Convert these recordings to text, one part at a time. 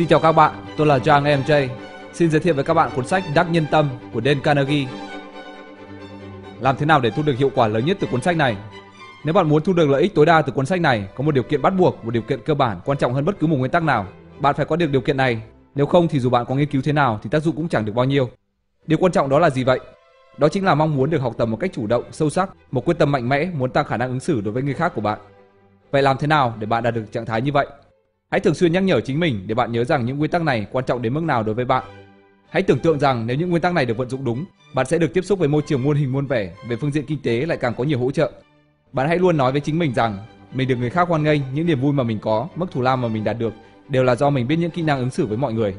Xin chào các bạn, tôi là Jang MJ. Xin giới thiệu với các bạn cuốn sách Đắc Nhân Tâm của Dan Carnegie. Làm thế nào để thu được hiệu quả lớn nhất từ cuốn sách này? Nếu bạn muốn thu được lợi ích tối đa từ cuốn sách này, có một điều kiện bắt buộc, một điều kiện cơ bản quan trọng hơn bất cứ một nguyên tắc nào. Bạn phải có được điều kiện này, nếu không thì dù bạn có nghiên cứu thế nào thì tác dụng cũng chẳng được bao nhiêu. Điều quan trọng đó là gì vậy? Đó chính là mong muốn được học tập một cách chủ động, sâu sắc, một quyết tâm mạnh mẽ muốn tăng khả năng ứng xử đối với người khác của bạn. Vậy làm thế nào để bạn đạt được trạng thái như vậy? Hãy thường xuyên nhắc nhở chính mình để bạn nhớ rằng những nguyên tắc này quan trọng đến mức nào đối với bạn. Hãy tưởng tượng rằng nếu những nguyên tắc này được vận dụng đúng, bạn sẽ được tiếp xúc với môi trường muôn hình muôn vẻ, về phương diện kinh tế lại càng có nhiều hỗ trợ. Bạn hãy luôn nói với chính mình rằng mình được người khác hoan nghênh, những niềm vui mà mình có, mức thù lao mà mình đạt được đều là do mình biết những kỹ năng ứng xử với mọi người.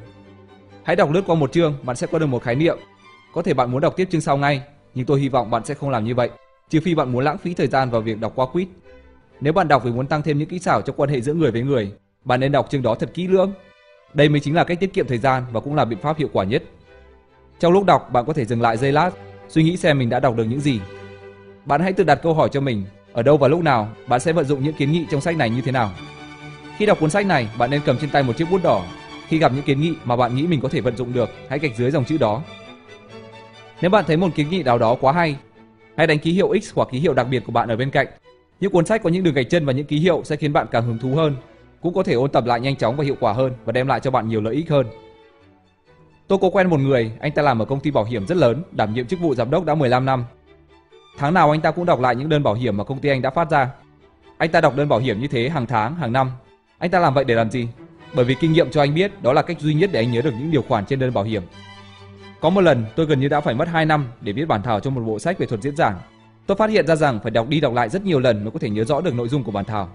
Hãy đọc lướt qua một chương, bạn sẽ có được một khái niệm. Có thể bạn muốn đọc tiếp chương sau ngay, nhưng tôi hy vọng bạn sẽ không làm như vậy, trừ phi bạn muốn lãng phí thời gian vào việc đọc qua quýt. Nếu bạn đọc vì muốn tăng thêm những kỹ xảo cho quan hệ giữa người với người, bạn nên đọc chương đó thật kỹ lưỡng. Đây mới chính là cách tiết kiệm thời gian và cũng là biện pháp hiệu quả nhất. Trong lúc đọc, bạn có thể dừng lại giây lát, suy nghĩ xem mình đã đọc được những gì. Bạn hãy tự đặt câu hỏi cho mình, ở đâu và lúc nào bạn sẽ vận dụng những kiến nghị trong sách này như thế nào. Khi đọc cuốn sách này, bạn nên cầm trên tay một chiếc bút đỏ. Khi gặp những kiến nghị mà bạn nghĩ mình có thể vận dụng được, hãy gạch dưới dòng chữ đó. Nếu bạn thấy một kiến nghị nào đó quá hay, hãy đánh ký hiệu X hoặc ký hiệu đặc biệt của bạn ở bên cạnh. Những cuốn sách có những đường gạch chân và những ký hiệu sẽ khiến bạn càng hứng thú hơn cũng có thể ôn tập lại nhanh chóng và hiệu quả hơn và đem lại cho bạn nhiều lợi ích hơn. Tôi có quen một người, anh ta làm ở công ty bảo hiểm rất lớn, đảm nhiệm chức vụ giám đốc đã 15 năm. Tháng nào anh ta cũng đọc lại những đơn bảo hiểm mà công ty anh đã phát ra. Anh ta đọc đơn bảo hiểm như thế hàng tháng, hàng năm. Anh ta làm vậy để làm gì? Bởi vì kinh nghiệm cho anh biết đó là cách duy nhất để anh nhớ được những điều khoản trên đơn bảo hiểm. Có một lần, tôi gần như đã phải mất 2 năm để viết bản thảo cho một bộ sách về thuật diễn giảng. Tôi phát hiện ra rằng phải đọc đi đọc lại rất nhiều lần mới có thể nhớ rõ được nội dung của bản thảo.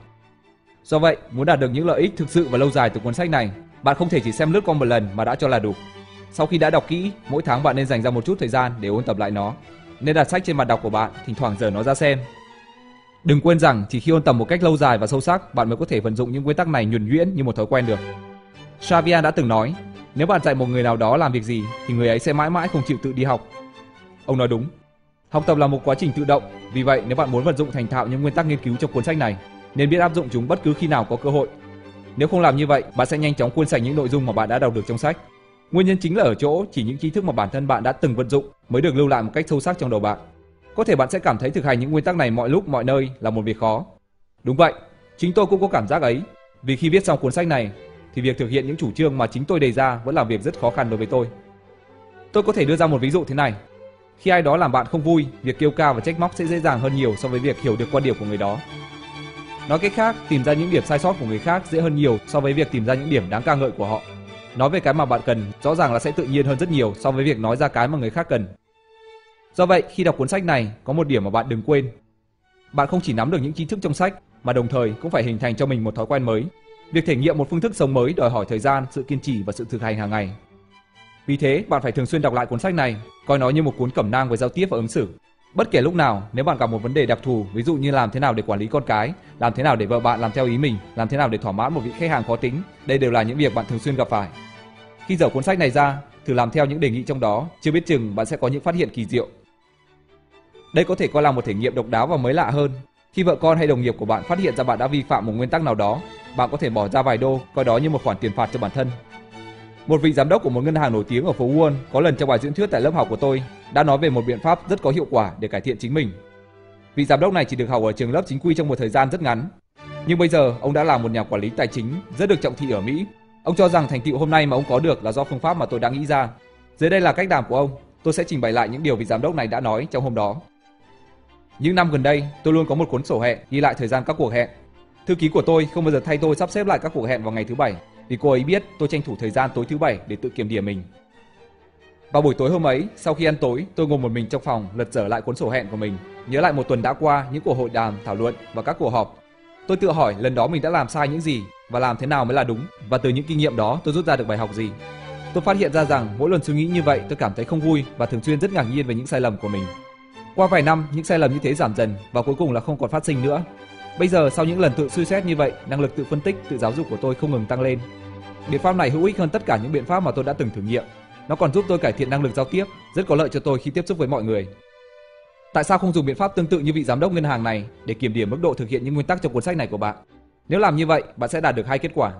Do vậy, muốn đạt được những lợi ích thực sự và lâu dài từ cuốn sách này, bạn không thể chỉ xem lướt qua một lần mà đã cho là đủ. Sau khi đã đọc kỹ, mỗi tháng bạn nên dành ra một chút thời gian để ôn tập lại nó. Nên đặt sách trên bàn đọc của bạn, thỉnh thoảng dở nó ra xem. Đừng quên rằng chỉ khi ôn tập một cách lâu dài và sâu sắc, bạn mới có thể vận dụng những nguyên tắc này nhuần nhuyễn như một thói quen được. Xavier đã từng nói, nếu bạn dạy một người nào đó làm việc gì thì người ấy sẽ mãi mãi không chịu tự đi học. Ông nói đúng. Học tập là một quá trình tự động, vì vậy nếu bạn muốn vận dụng thành thạo những nguyên tắc nghiên cứu trong cuốn sách này, nên biết áp dụng chúng bất cứ khi nào có cơ hội. Nếu không làm như vậy, bạn sẽ nhanh chóng quên sạch những nội dung mà bạn đã đọc được trong sách. Nguyên nhân chính là ở chỗ chỉ những tri thức mà bản thân bạn đã từng vận dụng mới được lưu lại một cách sâu sắc trong đầu bạn. Có thể bạn sẽ cảm thấy thực hành những nguyên tắc này mọi lúc mọi nơi là một việc khó. Đúng vậy, chính tôi cũng có cảm giác ấy, vì khi viết xong cuốn sách này thì việc thực hiện những chủ trương mà chính tôi đề ra vẫn là việc rất khó khăn đối với tôi. Tôi có thể đưa ra một ví dụ thế này. Khi ai đó làm bạn không vui, việc kêu ca và trách móc sẽ dễ dàng hơn nhiều so với việc hiểu được quan điểm của người đó. Nói cách khác, tìm ra những điểm sai sót của người khác dễ hơn nhiều so với việc tìm ra những điểm đáng ca ngợi của họ. Nói về cái mà bạn cần, rõ ràng là sẽ tự nhiên hơn rất nhiều so với việc nói ra cái mà người khác cần. Do vậy, khi đọc cuốn sách này, có một điểm mà bạn đừng quên. Bạn không chỉ nắm được những kiến thức trong sách, mà đồng thời cũng phải hình thành cho mình một thói quen mới. Việc thể nghiệm một phương thức sống mới đòi hỏi thời gian, sự kiên trì và sự thực hành hàng ngày. Vì thế, bạn phải thường xuyên đọc lại cuốn sách này, coi nó như một cuốn cẩm nang về giao tiếp và ứng xử, Bất kể lúc nào, nếu bạn gặp một vấn đề đặc thù, ví dụ như làm thế nào để quản lý con cái, làm thế nào để vợ bạn làm theo ý mình, làm thế nào để thỏa mãn một vị khách hàng khó tính, đây đều là những việc bạn thường xuyên gặp phải. Khi dở cuốn sách này ra, thử làm theo những đề nghị trong đó, chưa biết chừng bạn sẽ có những phát hiện kỳ diệu. Đây có thể coi là một thể nghiệm độc đáo và mới lạ hơn. Khi vợ con hay đồng nghiệp của bạn phát hiện ra bạn đã vi phạm một nguyên tắc nào đó, bạn có thể bỏ ra vài đô, coi đó như một khoản tiền phạt cho bản thân một vị giám đốc của một ngân hàng nổi tiếng ở phố Wall có lần trong bài diễn thuyết tại lớp học của tôi đã nói về một biện pháp rất có hiệu quả để cải thiện chính mình. Vị giám đốc này chỉ được học ở trường lớp chính quy trong một thời gian rất ngắn. Nhưng bây giờ ông đã là một nhà quản lý tài chính rất được trọng thị ở Mỹ. Ông cho rằng thành tựu hôm nay mà ông có được là do phương pháp mà tôi đã nghĩ ra. Dưới đây là cách làm của ông. Tôi sẽ trình bày lại những điều vị giám đốc này đã nói trong hôm đó. Những năm gần đây, tôi luôn có một cuốn sổ hẹn ghi lại thời gian các cuộc hẹn. Thư ký của tôi không bao giờ thay tôi sắp xếp lại các cuộc hẹn vào ngày thứ bảy vì cô ấy biết tôi tranh thủ thời gian tối thứ bảy để tự kiểm điểm mình. Vào buổi tối hôm ấy, sau khi ăn tối, tôi ngồi một mình trong phòng lật dở lại cuốn sổ hẹn của mình, nhớ lại một tuần đã qua những cuộc hội đàm, thảo luận và các cuộc họp. Tôi tự hỏi lần đó mình đã làm sai những gì và làm thế nào mới là đúng và từ những kinh nghiệm đó tôi rút ra được bài học gì. Tôi phát hiện ra rằng mỗi lần suy nghĩ như vậy tôi cảm thấy không vui và thường xuyên rất ngạc nhiên về những sai lầm của mình. Qua vài năm, những sai lầm như thế giảm dần và cuối cùng là không còn phát sinh nữa. Bây giờ sau những lần tự suy xét như vậy, năng lực tự phân tích, tự giáo dục của tôi không ngừng tăng lên. Biện pháp này hữu ích hơn tất cả những biện pháp mà tôi đã từng thử nghiệm. Nó còn giúp tôi cải thiện năng lực giao tiếp, rất có lợi cho tôi khi tiếp xúc với mọi người. Tại sao không dùng biện pháp tương tự như vị giám đốc ngân hàng này để kiểm điểm mức độ thực hiện những nguyên tắc trong cuốn sách này của bạn? Nếu làm như vậy, bạn sẽ đạt được hai kết quả.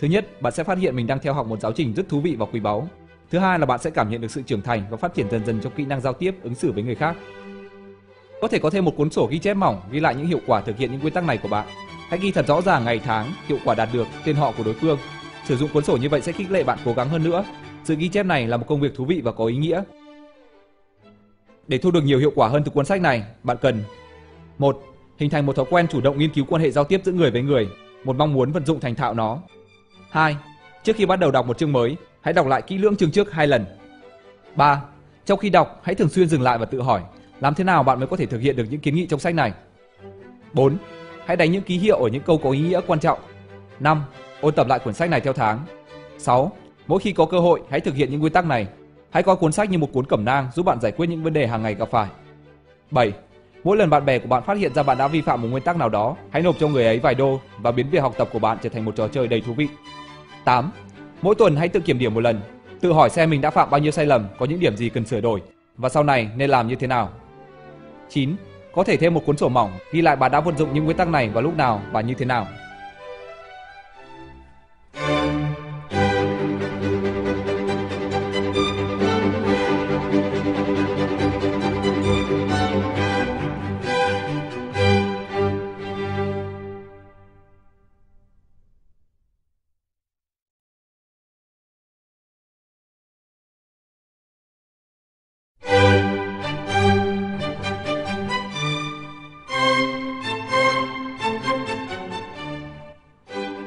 Thứ nhất, bạn sẽ phát hiện mình đang theo học một giáo trình rất thú vị và quý báu. Thứ hai là bạn sẽ cảm nhận được sự trưởng thành và phát triển dần dần trong kỹ năng giao tiếp, ứng xử với người khác có thể có thêm một cuốn sổ ghi chép mỏng ghi lại những hiệu quả thực hiện những quy tắc này của bạn. Hãy ghi thật rõ ràng ngày tháng, hiệu quả đạt được, tên họ của đối phương. Sử dụng cuốn sổ như vậy sẽ khích lệ bạn cố gắng hơn nữa. Sự ghi chép này là một công việc thú vị và có ý nghĩa. Để thu được nhiều hiệu quả hơn từ cuốn sách này, bạn cần một Hình thành một thói quen chủ động nghiên cứu quan hệ giao tiếp giữa người với người, một mong muốn vận dụng thành thạo nó. 2. Trước khi bắt đầu đọc một chương mới, hãy đọc lại kỹ lưỡng chương trước hai lần. 3. Trong khi đọc, hãy thường xuyên dừng lại và tự hỏi làm thế nào bạn mới có thể thực hiện được những kiến nghị trong sách này? 4. Hãy đánh những ký hiệu ở những câu có ý nghĩa quan trọng. 5. Ôn tập lại cuốn sách này theo tháng. 6. Mỗi khi có cơ hội, hãy thực hiện những nguyên tắc này. Hãy coi cuốn sách như một cuốn cẩm nang giúp bạn giải quyết những vấn đề hàng ngày gặp phải. 7. Mỗi lần bạn bè của bạn phát hiện ra bạn đã vi phạm một nguyên tắc nào đó, hãy nộp cho người ấy vài đô và biến việc học tập của bạn trở thành một trò chơi đầy thú vị. 8. Mỗi tuần hãy tự kiểm điểm một lần, tự hỏi xem mình đã phạm bao nhiêu sai lầm, có những điểm gì cần sửa đổi và sau này nên làm như thế nào 9. Có thể thêm một cuốn sổ mỏng ghi lại bà đã vận dụng những nguyên tắc này vào lúc nào và như thế nào.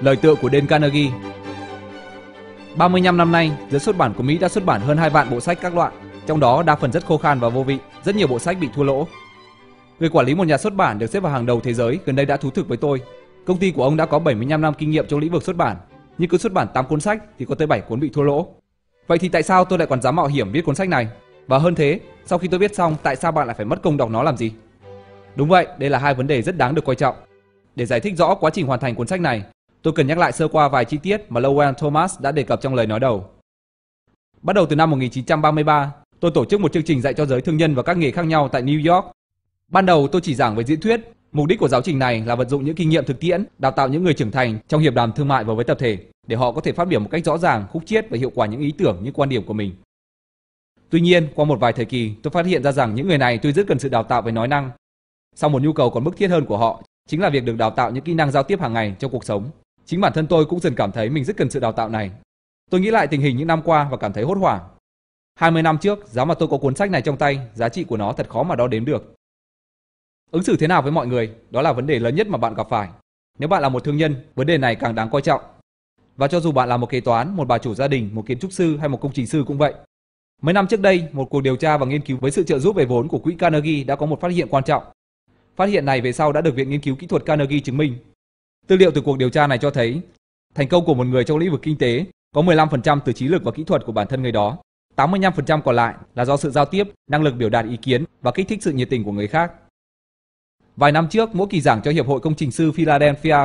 Lời tựa của Dale Carnegie. 35 năm nay, giới xuất bản của Mỹ đã xuất bản hơn 2 vạn bộ sách các loại, trong đó đa phần rất khô khan và vô vị, rất nhiều bộ sách bị thua lỗ. Người quản lý một nhà xuất bản được xếp vào hàng đầu thế giới gần đây đã thú thực với tôi. Công ty của ông đã có 75 năm kinh nghiệm trong lĩnh vực xuất bản, nhưng cứ xuất bản 8 cuốn sách thì có tới 7 cuốn bị thua lỗ. Vậy thì tại sao tôi lại còn dám mạo hiểm viết cuốn sách này? Và hơn thế, sau khi tôi viết xong, tại sao bạn lại phải mất công đọc nó làm gì? Đúng vậy, đây là hai vấn đề rất đáng được coi trọng. Để giải thích rõ quá trình hoàn thành cuốn sách này, Tôi cần nhắc lại sơ qua vài chi tiết mà Lowell Thomas đã đề cập trong lời nói đầu. Bắt đầu từ năm 1933, tôi tổ chức một chương trình dạy cho giới thương nhân và các nghề khác nhau tại New York. Ban đầu tôi chỉ giảng về diễn thuyết, mục đích của giáo trình này là vận dụng những kinh nghiệm thực tiễn, đào tạo những người trưởng thành trong hiệp đàm thương mại và với tập thể để họ có thể phát biểu một cách rõ ràng, khúc chiết và hiệu quả những ý tưởng, những quan điểm của mình. Tuy nhiên, qua một vài thời kỳ, tôi phát hiện ra rằng những người này tuy rất cần sự đào tạo về nói năng, song một nhu cầu còn bức thiết hơn của họ chính là việc được đào tạo những kỹ năng giao tiếp hàng ngày trong cuộc sống Chính bản thân tôi cũng dần cảm thấy mình rất cần sự đào tạo này. Tôi nghĩ lại tình hình những năm qua và cảm thấy hốt hoảng. 20 năm trước, giá mà tôi có cuốn sách này trong tay, giá trị của nó thật khó mà đo đếm được. Ứng xử thế nào với mọi người, đó là vấn đề lớn nhất mà bạn gặp phải. Nếu bạn là một thương nhân, vấn đề này càng đáng coi trọng. Và cho dù bạn là một kế toán, một bà chủ gia đình, một kiến trúc sư hay một công trình sư cũng vậy. Mấy năm trước đây, một cuộc điều tra và nghiên cứu với sự trợ giúp về vốn của quỹ Carnegie đã có một phát hiện quan trọng. Phát hiện này về sau đã được Viện Nghiên cứu Kỹ thuật Carnegie chứng minh Tư liệu từ cuộc điều tra này cho thấy, thành công của một người trong lĩnh vực kinh tế có 15% từ trí lực và kỹ thuật của bản thân người đó. 85% còn lại là do sự giao tiếp, năng lực biểu đạt ý kiến và kích thích sự nhiệt tình của người khác. Vài năm trước, mỗi kỳ giảng cho Hiệp hội Công trình sư Philadelphia,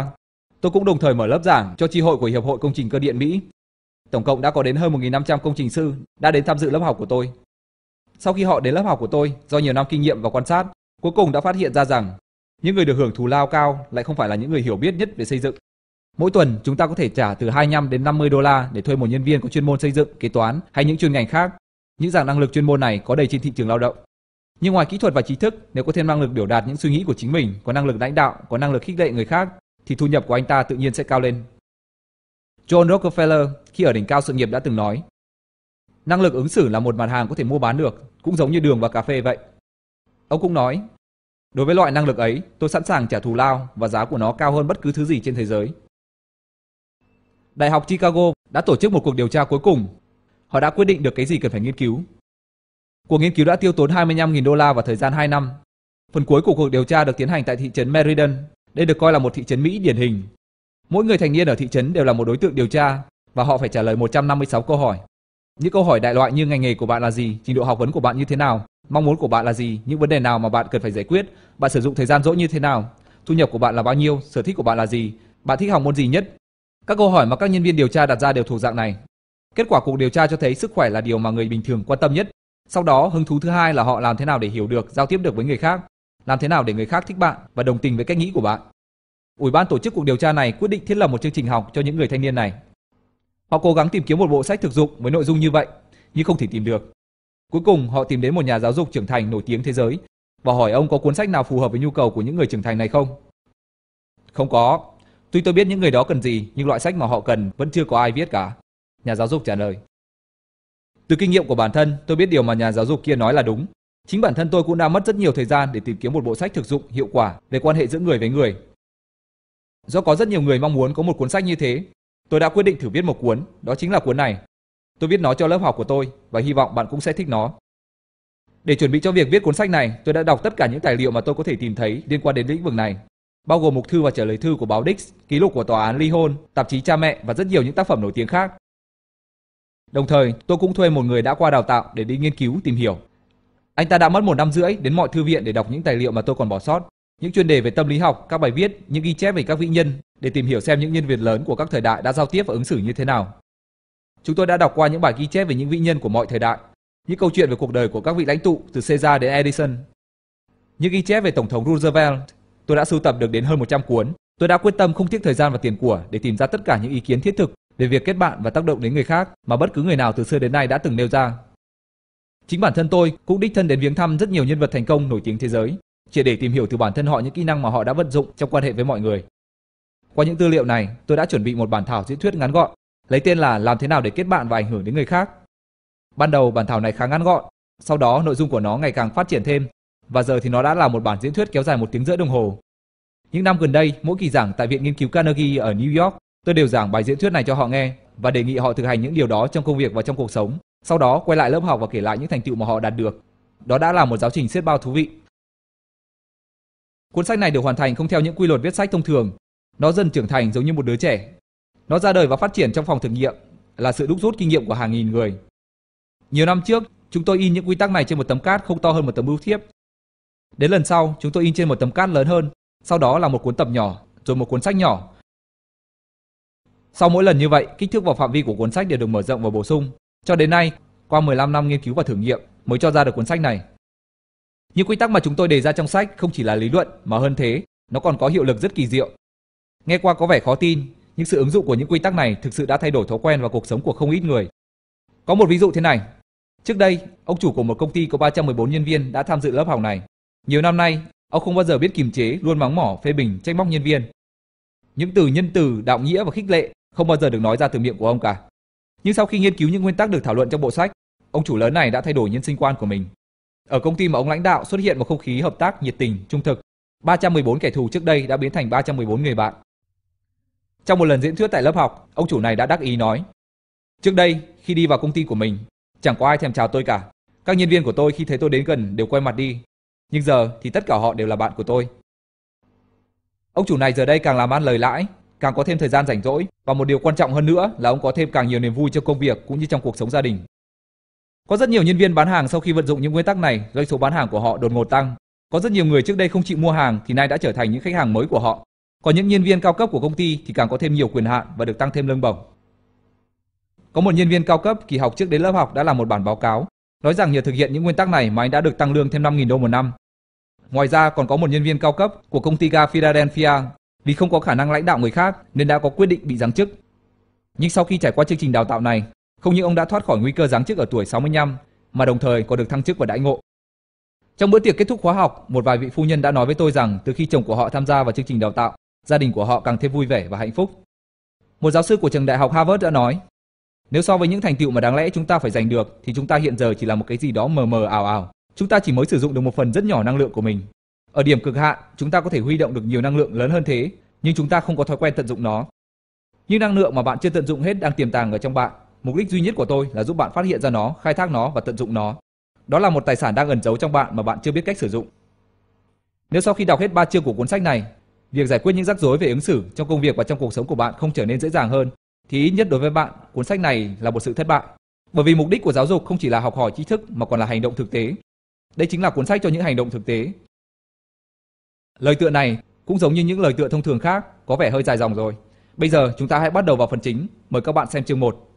tôi cũng đồng thời mở lớp giảng cho chi hội của Hiệp hội Công trình Cơ điện Mỹ. Tổng cộng đã có đến hơn 1.500 công trình sư đã đến tham dự lớp học của tôi. Sau khi họ đến lớp học của tôi, do nhiều năm kinh nghiệm và quan sát, cuối cùng đã phát hiện ra rằng những người được hưởng thù lao cao lại không phải là những người hiểu biết nhất về xây dựng. Mỗi tuần chúng ta có thể trả từ 25 đến 50 đô la để thuê một nhân viên có chuyên môn xây dựng, kế toán hay những chuyên ngành khác. Những dạng năng lực chuyên môn này có đầy trên thị trường lao động. Nhưng ngoài kỹ thuật và trí thức, nếu có thêm năng lực biểu đạt những suy nghĩ của chính mình, có năng lực lãnh đạo, có năng lực khích lệ người khác thì thu nhập của anh ta tự nhiên sẽ cao lên. John Rockefeller khi ở đỉnh cao sự nghiệp đã từng nói, năng lực ứng xử là một mặt hàng có thể mua bán được, cũng giống như đường và cà phê vậy. Ông cũng nói, Đối với loại năng lực ấy, tôi sẵn sàng trả thù lao và giá của nó cao hơn bất cứ thứ gì trên thế giới. Đại học Chicago đã tổ chức một cuộc điều tra cuối cùng. Họ đã quyết định được cái gì cần phải nghiên cứu. Cuộc nghiên cứu đã tiêu tốn 25.000 đô la và thời gian 2 năm. Phần cuối của cuộc điều tra được tiến hành tại thị trấn Meriden. Đây được coi là một thị trấn Mỹ điển hình. Mỗi người thành niên ở thị trấn đều là một đối tượng điều tra và họ phải trả lời 156 câu hỏi. Những câu hỏi đại loại như ngành nghề của bạn là gì, trình độ học vấn của bạn như thế nào, Mong muốn của bạn là gì? Những vấn đề nào mà bạn cần phải giải quyết? Bạn sử dụng thời gian rỗi như thế nào? Thu nhập của bạn là bao nhiêu? Sở thích của bạn là gì? Bạn thích học môn gì nhất? Các câu hỏi mà các nhân viên điều tra đặt ra đều thuộc dạng này. Kết quả cuộc điều tra cho thấy sức khỏe là điều mà người bình thường quan tâm nhất. Sau đó, hứng thú thứ hai là họ làm thế nào để hiểu được, giao tiếp được với người khác, làm thế nào để người khác thích bạn và đồng tình với cách nghĩ của bạn. Ủy ban tổ chức cuộc điều tra này quyết định thiết lập một chương trình học cho những người thanh niên này. Họ cố gắng tìm kiếm một bộ sách thực dụng với nội dung như vậy, nhưng không thể tìm được. Cuối cùng, họ tìm đến một nhà giáo dục trưởng thành nổi tiếng thế giới và hỏi ông có cuốn sách nào phù hợp với nhu cầu của những người trưởng thành này không? Không có. Tuy tôi biết những người đó cần gì, nhưng loại sách mà họ cần vẫn chưa có ai viết cả. Nhà giáo dục trả lời. Từ kinh nghiệm của bản thân, tôi biết điều mà nhà giáo dục kia nói là đúng. Chính bản thân tôi cũng đã mất rất nhiều thời gian để tìm kiếm một bộ sách thực dụng, hiệu quả về quan hệ giữa người với người. Do có rất nhiều người mong muốn có một cuốn sách như thế, tôi đã quyết định thử viết một cuốn, đó chính là cuốn này, Tôi viết nó cho lớp học của tôi và hy vọng bạn cũng sẽ thích nó. Để chuẩn bị cho việc viết cuốn sách này, tôi đã đọc tất cả những tài liệu mà tôi có thể tìm thấy liên quan đến lĩnh vực này, bao gồm mục thư và trả lời thư của báo Dix, ký lục của tòa án ly hôn, tạp chí cha mẹ và rất nhiều những tác phẩm nổi tiếng khác. Đồng thời, tôi cũng thuê một người đã qua đào tạo để đi nghiên cứu tìm hiểu. Anh ta đã mất một năm rưỡi đến mọi thư viện để đọc những tài liệu mà tôi còn bỏ sót, những chuyên đề về tâm lý học, các bài viết, những ghi chép về các vĩ nhân để tìm hiểu xem những nhân viên lớn của các thời đại đã giao tiếp và ứng xử như thế nào. Chúng tôi đã đọc qua những bài ghi chép về những vị nhân của mọi thời đại, những câu chuyện về cuộc đời của các vị lãnh tụ từ Caesar đến Edison. Những ghi chép về Tổng thống Roosevelt, tôi đã sưu tập được đến hơn 100 cuốn. Tôi đã quyết tâm không tiếc thời gian và tiền của để tìm ra tất cả những ý kiến thiết thực về việc kết bạn và tác động đến người khác mà bất cứ người nào từ xưa đến nay đã từng nêu ra. Chính bản thân tôi cũng đích thân đến viếng thăm rất nhiều nhân vật thành công nổi tiếng thế giới, chỉ để tìm hiểu từ bản thân họ những kỹ năng mà họ đã vận dụng trong quan hệ với mọi người. Qua những tư liệu này, tôi đã chuẩn bị một bản thảo diễn thuyết ngắn gọn lấy tên là làm thế nào để kết bạn và ảnh hưởng đến người khác. Ban đầu bản thảo này khá ngắn gọn, sau đó nội dung của nó ngày càng phát triển thêm và giờ thì nó đã là một bản diễn thuyết kéo dài một tiếng rưỡi đồng hồ. Những năm gần đây, mỗi kỳ giảng tại Viện Nghiên cứu Carnegie ở New York, tôi đều giảng bài diễn thuyết này cho họ nghe và đề nghị họ thực hành những điều đó trong công việc và trong cuộc sống. Sau đó quay lại lớp học và kể lại những thành tựu mà họ đạt được. Đó đã là một giáo trình siết bao thú vị. Cuốn sách này được hoàn thành không theo những quy luật viết sách thông thường. Nó dần trưởng thành giống như một đứa trẻ nó ra đời và phát triển trong phòng thử nghiệm là sự đúc rút kinh nghiệm của hàng nghìn người. Nhiều năm trước, chúng tôi in những quy tắc này trên một tấm cát không to hơn một tấm bưu thiếp. Đến lần sau, chúng tôi in trên một tấm cát lớn hơn, sau đó là một cuốn tập nhỏ, rồi một cuốn sách nhỏ. Sau mỗi lần như vậy, kích thước và phạm vi của cuốn sách đều được mở rộng và bổ sung. Cho đến nay, qua 15 năm nghiên cứu và thử nghiệm mới cho ra được cuốn sách này. Những quy tắc mà chúng tôi đề ra trong sách không chỉ là lý luận mà hơn thế, nó còn có hiệu lực rất kỳ diệu. Nghe qua có vẻ khó tin, những sự ứng dụng của những quy tắc này thực sự đã thay đổi thói quen và cuộc sống của không ít người. Có một ví dụ thế này. Trước đây, ông chủ của một công ty có 314 nhân viên đã tham dự lớp học này. Nhiều năm nay, ông không bao giờ biết kiềm chế, luôn mắng mỏ, phê bình, trách móc nhân viên. Những từ nhân từ, đạo nghĩa và khích lệ không bao giờ được nói ra từ miệng của ông cả. Nhưng sau khi nghiên cứu những nguyên tắc được thảo luận trong bộ sách, ông chủ lớn này đã thay đổi nhân sinh quan của mình. Ở công ty mà ông lãnh đạo xuất hiện một không khí hợp tác nhiệt tình, trung thực. 314 kẻ thù trước đây đã biến thành 314 người bạn. Trong một lần diễn thuyết tại lớp học, ông chủ này đã đắc ý nói: "Trước đây, khi đi vào công ty của mình, chẳng có ai thèm chào tôi cả. Các nhân viên của tôi khi thấy tôi đến gần đều quay mặt đi, nhưng giờ thì tất cả họ đều là bạn của tôi." Ông chủ này giờ đây càng làm ăn lời lãi, càng có thêm thời gian rảnh rỗi và một điều quan trọng hơn nữa là ông có thêm càng nhiều niềm vui trong công việc cũng như trong cuộc sống gia đình. Có rất nhiều nhân viên bán hàng sau khi vận dụng những nguyên tắc này, doanh số bán hàng của họ đột ngột tăng. Có rất nhiều người trước đây không chịu mua hàng thì nay đã trở thành những khách hàng mới của họ. Còn những nhân viên cao cấp của công ty thì càng có thêm nhiều quyền hạn và được tăng thêm lương bổng. Có một nhân viên cao cấp kỳ học trước đến lớp học đã làm một bản báo cáo, nói rằng nhờ thực hiện những nguyên tắc này mà anh đã được tăng lương thêm 5.000 đô một năm. Ngoài ra còn có một nhân viên cao cấp của công ty ga Philadelphia vì không có khả năng lãnh đạo người khác nên đã có quyết định bị giáng chức. Nhưng sau khi trải qua chương trình đào tạo này, không những ông đã thoát khỏi nguy cơ giáng chức ở tuổi 65 mà đồng thời còn được thăng chức và đãi ngộ. Trong bữa tiệc kết thúc khóa học, một vài vị phu nhân đã nói với tôi rằng từ khi chồng của họ tham gia vào chương trình đào tạo, gia đình của họ càng thêm vui vẻ và hạnh phúc. Một giáo sư của trường đại học Harvard đã nói, nếu so với những thành tựu mà đáng lẽ chúng ta phải giành được thì chúng ta hiện giờ chỉ là một cái gì đó mờ mờ ảo ảo. Chúng ta chỉ mới sử dụng được một phần rất nhỏ năng lượng của mình. Ở điểm cực hạn, chúng ta có thể huy động được nhiều năng lượng lớn hơn thế, nhưng chúng ta không có thói quen tận dụng nó. Những năng lượng mà bạn chưa tận dụng hết đang tiềm tàng ở trong bạn. Mục đích duy nhất của tôi là giúp bạn phát hiện ra nó, khai thác nó và tận dụng nó. Đó là một tài sản đang ẩn giấu trong bạn mà bạn chưa biết cách sử dụng. Nếu sau khi đọc hết ba chương của cuốn sách này, việc giải quyết những rắc rối về ứng xử trong công việc và trong cuộc sống của bạn không trở nên dễ dàng hơn thì ít nhất đối với bạn cuốn sách này là một sự thất bại bởi vì mục đích của giáo dục không chỉ là học hỏi tri thức mà còn là hành động thực tế đây chính là cuốn sách cho những hành động thực tế lời tựa này cũng giống như những lời tựa thông thường khác có vẻ hơi dài dòng rồi bây giờ chúng ta hãy bắt đầu vào phần chính mời các bạn xem chương 1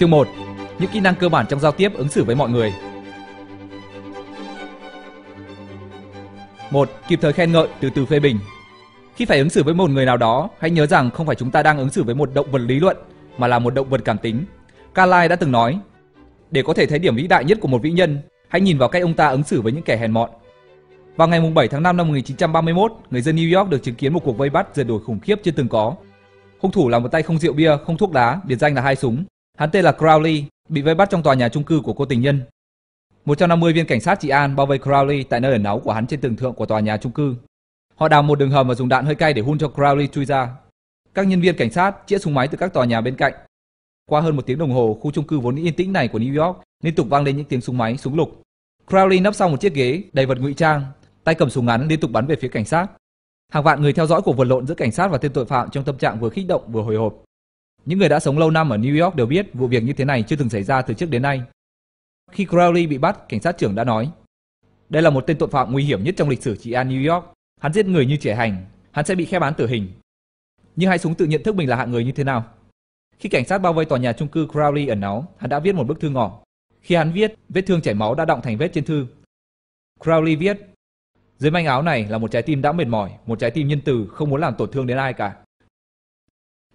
Chương 1. Những kỹ năng cơ bản trong giao tiếp ứng xử với mọi người. 1. Kịp thời khen ngợi, từ từ phê bình. Khi phải ứng xử với một người nào đó, hãy nhớ rằng không phải chúng ta đang ứng xử với một động vật lý luận mà là một động vật cảm tính. Carlyle đã từng nói, để có thể thấy điểm vĩ đại nhất của một vĩ nhân, hãy nhìn vào cách ông ta ứng xử với những kẻ hèn mọn. Vào ngày 7 tháng 5 năm 1931, người dân New York được chứng kiến một cuộc vây bắt rượt đuổi khủng khiếp chưa từng có. Hung thủ là một tay không rượu bia, không thuốc lá, biệt danh là hai súng, Hắn tên là Crowley, bị vây bắt trong tòa nhà trung cư của cô tình nhân. 150 viên cảnh sát trị an bao vây Crowley tại nơi ẩn náu của hắn trên tầng thượng của tòa nhà trung cư. Họ đào một đường hầm và dùng đạn hơi cay để hun cho Crowley chui ra. Các nhân viên cảnh sát chĩa súng máy từ các tòa nhà bên cạnh. Qua hơn một tiếng đồng hồ, khu trung cư vốn yên tĩnh này của New York liên tục vang lên những tiếng súng máy, súng lục. Crowley nấp sau một chiếc ghế đầy vật ngụy trang, tay cầm súng ngắn liên tục bắn về phía cảnh sát. Hàng vạn người theo dõi cuộc vật lộn giữa cảnh sát và tên tội phạm trong tâm trạng vừa kích động vừa hồi hộp. Những người đã sống lâu năm ở New York đều biết vụ việc như thế này chưa từng xảy ra từ trước đến nay. Khi Crowley bị bắt, cảnh sát trưởng đã nói, đây là một tên tội phạm nguy hiểm nhất trong lịch sử trị an New York. Hắn giết người như trẻ hành, hắn sẽ bị khép án tử hình. Nhưng hai súng tự nhận thức mình là hạng người như thế nào. Khi cảnh sát bao vây tòa nhà chung cư Crowley ẩn náu, hắn đã viết một bức thư ngỏ. Khi hắn viết, vết thương chảy máu đã động thành vết trên thư. Crowley viết, dưới manh áo này là một trái tim đã mệt mỏi, một trái tim nhân từ không muốn làm tổn thương đến ai cả.